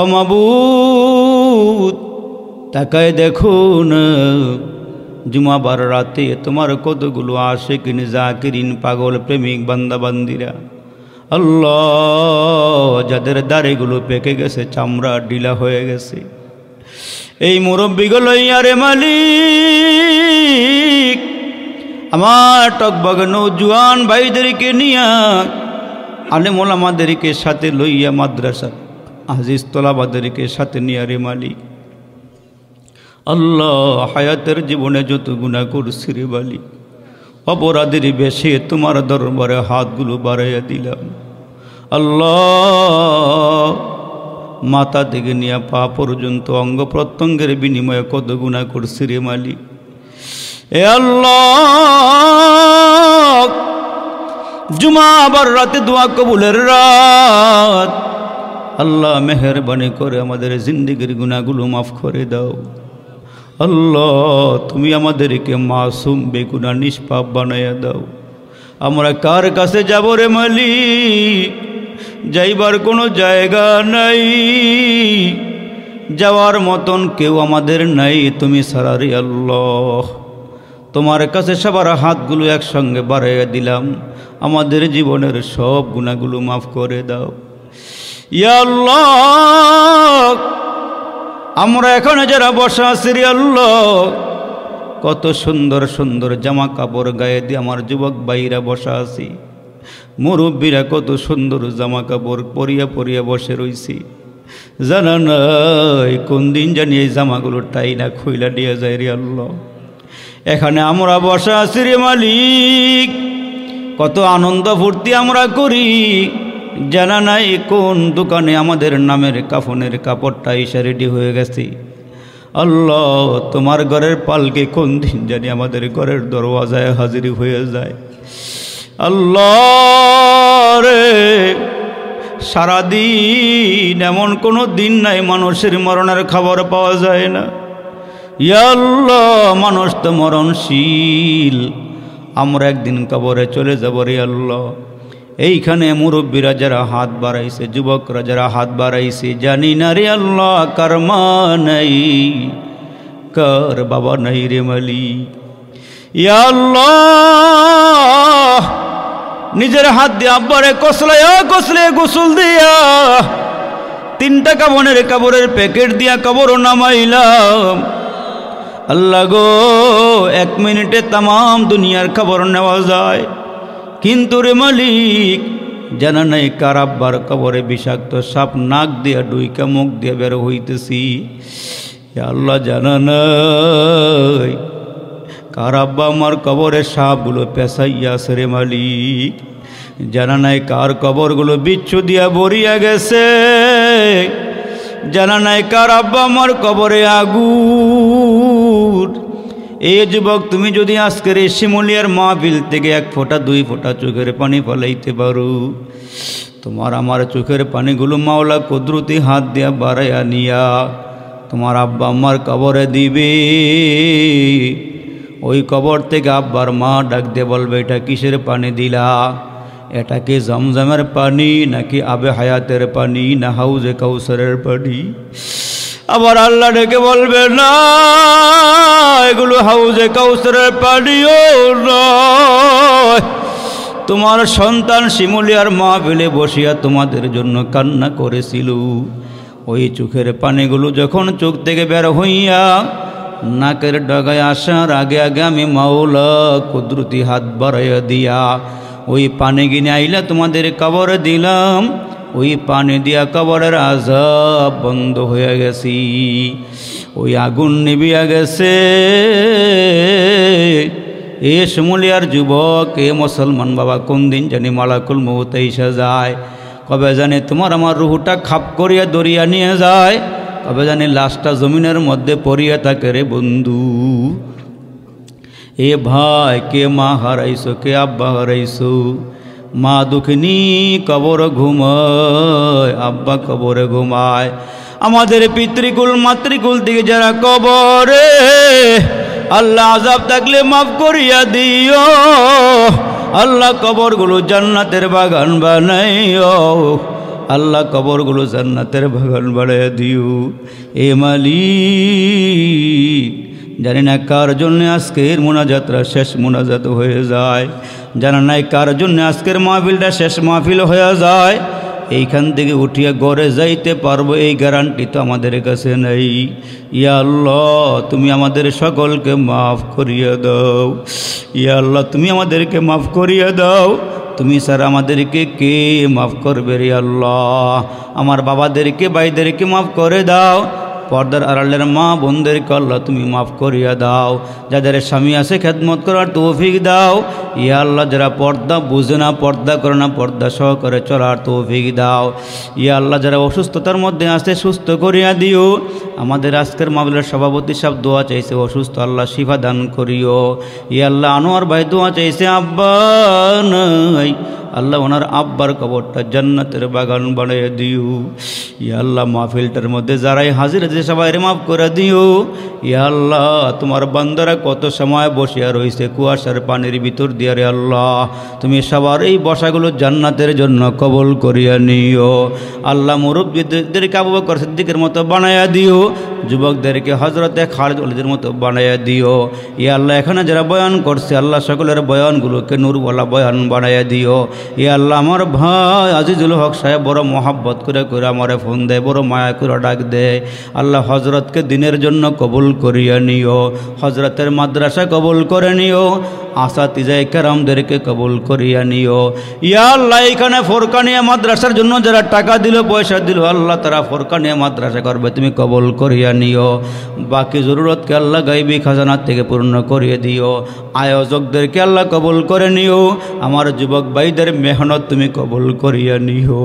অমাবুত তাকায় দেখুন জুমাবার রাতে তোমার কতগুলো আসে কিনে কিরিন পাগল প্রেমিক বান্দাবান্দিরা আল্লাহ যাদের দাড়িগুলো পেকে গেছে চামড়া ডিলা হয়ে গেছে এই মুরব্বীগুলো আরে মালিক আমার টকবাগানো জুয়ান ভাইদেরকে নিয়া আলে মোলামাদেরকে সাথে লইয়া মাদ্রাসা আজিজ তোলাবাদেরকে সাথে নিয়া রে মালিক আল্লাহ হায়াতের জীবনে যত গুণা করছি রে মালিক অপরাধের বেশে তোমার দরবারে হাতগুলো বাড়াইয়া দিলাম আল্লাহ মাথা থেকে নিয়ে পা পর্যন্ত অঙ্গ প্রত্যঙ্গের বিনিময়ে কত গুণা করছি রে মালি এ আল্লাহ জুমা আবার রাতে দোয়া কবুলের রাত আল্লাহ মেহরবানি করে আমাদের জিন্দিগির গুণাগুলো মাফ করে দাও আল্লাহ তুমি আমাদেরকে মাসুম বেগুনা নিষ্পাপ বানাইয়া দাও আমরা কার কাছে যাব রে মালি যাইবার কোনো জায়গা নাই যাওয়ার মতন কেউ আমাদের নাই তুমি সারারি আল্লাহ তোমার কাছে সবার হাতগুলো একসঙ্গে বাড়াইয়া দিলাম আমাদের জীবনের সব গুণাগুলো মাফ করে দাও ইয়াল্লাহ আমরা এখন যারা বসা আছি আল্লাহ কত সুন্দর সুন্দর জামা কাপড় গায়ে দিয়ে আমার যুবক বাইরা বসা আছি মুরব্বীরা কত সুন্দর জামা কাপড় পরিয়া পরিয়া বসে রইছি জানা নাই কোন দিন জানি এই জামাগুলো না খুইলা দিয়ে যায় রে আল্লাহ এখানে আমরা বসা আছি রে মালিক কত আনন্দ ফুর্তি আমরা করি জানা নাই কোন দোকানে আমাদের নামের কাফনের কাপড়টা এসে রেডি হয়ে গেছে আল্লাহ তোমার ঘরের পালকে কোন দিন জানি আমাদের ঘরের দরওয়াজায় হাজির হয়ে যায় আল্লাহ রে সারাদিন এমন কোনো দিন নাই মানুষের মরণের খাবার পাওয়া যায় না ইয়াল্লাহ মানুষ তো মরণশীল আমরা একদিন কবরে চলে যাব রে আল্লাহ এইখানে মুরব্বীরা যারা হাত বাড়াইছে যুবকরা যারা হাত বাড়াইছে জানি না রে আল্লাহ কার মা নাই কার বাবা নাই রে মালি নিজের হাত দিয়ে আব্বারে কসলাইয়া কসলে গোসল দিয়া তিনটা কাবনের কাবরের প্যাকেট দিয়া কাবর নামাইলাম আল্লাহ গো এক মিনিটে তাম দুনিয়ার খবর নেওয়া যায় কিন্তু রে মালিক যেন নাই কারাব্বার কবরে বিষাক্ত সাপ নাক দিয়া ডুইকা মুখ দিয়ে বের হইতেছি আল্লাহ জানা নাই কারাব্বা আমার কবরে সাপগুলো পেশাইয়া আছে রে মালিক জানা নাই কার কবরগুলো বিচ্ছু দিয়া বরিয়া গেছে জানা নাই কার আব্বা আমার কবরে আগু এ যুবক তুমি যদি আজকের এই শিমুলিয়ার বিল থেকে এক ফোঁটা দুই ফোঁটা চোখের পানি ফলাইতে পারো তোমার আমার চোখের পানিগুলো মাওলা কুদরতি হাত দিয়া বাড়াইয়া নিয়া তোমার আব্বা আমার কবরে দিবে ওই কবর থেকে আব্বার মা ডাক দিয়ে বলবে এটা কিসের পানি দিলা এটা কি জমজমের পানি নাকি আবে হায়াতের পানি না হাউজে কাউসারের পানি আবার আল্লাহ ডেকে বলবে না এগুলো হাউজে কাউসারের পানিও নয় তোমার সন্তান শিমুলিয়ার মা বেলে বসিয়া তোমাদের জন্য কান্না করেছিল ওই চোখের পানিগুলো যখন চোখ থেকে বের হইয়া নাকের ডগায় আসার আগে আগে আমি মাওলা কুদরতি হাত বাড়াইয়া দিয়া ওই পানি গিনে আইলা তোমাদের কবর দিলাম ওই পানি দিয়া কবরের আজাব বন্ধ হয়ে গেছি ওই আগুন নিবিয়া গেছে এ শিমুলিয়ার যুবক এ মুসলমান বাবা কোন দিন জানি মালাকুল মুহূর্তে এসে যায় কবে জানি তোমার আমার রুহুটা খাপ করিয়া দরিয়া নিয়ে যায় কবে জানি লাশটা জমিনের মধ্যে পড়িয়া থাকে রে বন্ধু এ ভাই কে মা হারাইছো কে আব্বা হারাইছো মা দুঃখিনী কবর ঘুমায় আব্বা কবরে ঘুমায় আমাদের পিতৃকুল মাতৃকুল দিকে যারা কবরে আল্লাহ আজাব থাকলে মাফ করিয়া দিও আল্লাহ কবরগুলো জান্নাতের বাগান বানাইও আল্লাহ কবরগুলো জান্নাতের বাগান বানিয়ে দিও এ মালি জানি না কার জন্য আজকের মোনাজাত্রা শেষ মোনাজাত হয়ে যায় যেন নাই কার জন্য আজকের মাহফিলটা শেষ মাহফিল হয়ে যায় এইখান থেকে উঠিয়ে গড়ে যাইতে পারবো এই গ্যারান্টি তো আমাদের কাছে নেই ইয়াল্লাহ তুমি আমাদের সকলকে মাফ করিয়ে দাও ইয়াল্লাহ তুমি আমাদেরকে মাফ করিয়ে দাও তুমি স্যার আমাদেরকে কে মাফ করবে রে আল্লাহ আমার বাবাদেরকে ভাইদেরকে মাফ করে দাও পর্দার আড়ালের মা বোনদের কল্লা তুমি মাফ করিয়া দাও যাদের স্বামী আছে খেদমত করার তৌফিক দাও ইয়া আল্লাহ যারা পর্দা বুঝে না পর্দা করে না পর্দা সহকারে চলার তৌফিক দাও ইয়া আল্লাহ যারা অসুস্থতার মধ্যে আছে সুস্থ করিয়া দিও আমাদের আজকের মামলার সভাপতি সব দোয়া চাইছে অসুস্থ আল্লাহ শিফা দান করিও ইয়া আল্লাহ আনোয়ার ভাই দোয়া চাইছে আব্বা নাই আল্লাহ ওনার আব্বার কবরটা জান্নাতের বাগান বানিয়ে দিও ইয়া আল্লাহ মাহফিলটার মধ্যে যারাই হাজির আছে হয়েছে সবাই রে মাফ করে দিও আল্লাহ তোমার বান্দারা কত সময় বসিয়া রয়েছে কুয়াশার পানির ভিতর দিয়ে রে আল্লাহ তুমি সবার এই বসাগুলো জান্নাতের জন্য কবল করিয়া নিও আল্লাহ মুরব্বীদের কাবু বকর সিদ্দিকের মতো বানাইয়া দিও যুবকদেরকে হজরতে খারজলিদের মতো বানাইয়া দিও ই আল্লাহ এখানে যারা বয়ান করছে আল্লাহ সকলের বয়ানগুলোকে নূরওয়ালা বয়ান বানাইয়া দিও ই আল্লাহ আমার ভাই আজিজুল হক সাহেব বড় মহাব্বত করে করে আমার ফোন দেয় বড় মায়া করে ডাক দেয় আল্লাহ আল্লাহ হজরতকে দিনের জন্য কবুল করিয়ে নিও হজরতের মাদ্রাসা কবুল করে নিও আশা তিজাই কারামদেরকে কবুল করিয়া নিও ইয়াল্লাহ এখানে ফোরকানিয়া মাদ্রাসার জন্য যারা টাকা দিল পয়সা দিল আল্লাহ তারা ফোরকানিয়া মাদ্রাসা করবে তুমি কবল করিয়া নিও বাকি জরুরতকে আল্লাহ গাইবি খাজানার থেকে পূর্ণ করিয়ে দিও আয়োজকদেরকে আল্লাহ কবল করে নিও আমার যুবক ভাইদের মেহনত তুমি কবল করিয়া নিও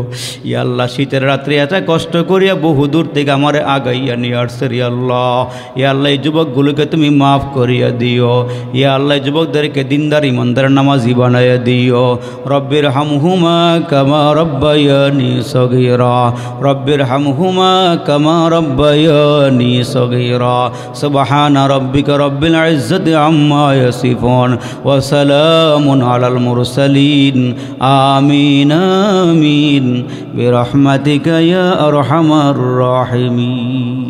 ইয়াল্লাহ শীতের রাত্রি এত কষ্ট করিয়া বহু দূর থেকে আমার আগাইয়া করিয়া নিয়ে আসছে রিয়াল্লাহ ইয়া আল্লাহ এই যুবকগুলোকে তুমি মাফ করিয়া দিও ইয়া আল্লাহ যুবকদেরকে দিনদার ইমানদার নামাজি বানাইয়া দিও রব্বির হামহুমা কামা রব্বায়নি সগিরা রব্বির হামহুমা কামা রব্বায়নি সগিরা সুবহান রব্বিকা রব্বিল ইজ্জতি আম্মা ইয়াসিফুন ওয়া সালামুন আলাল মুরসালিন আমিন আমিন برحمتك يا أرحم الراحمين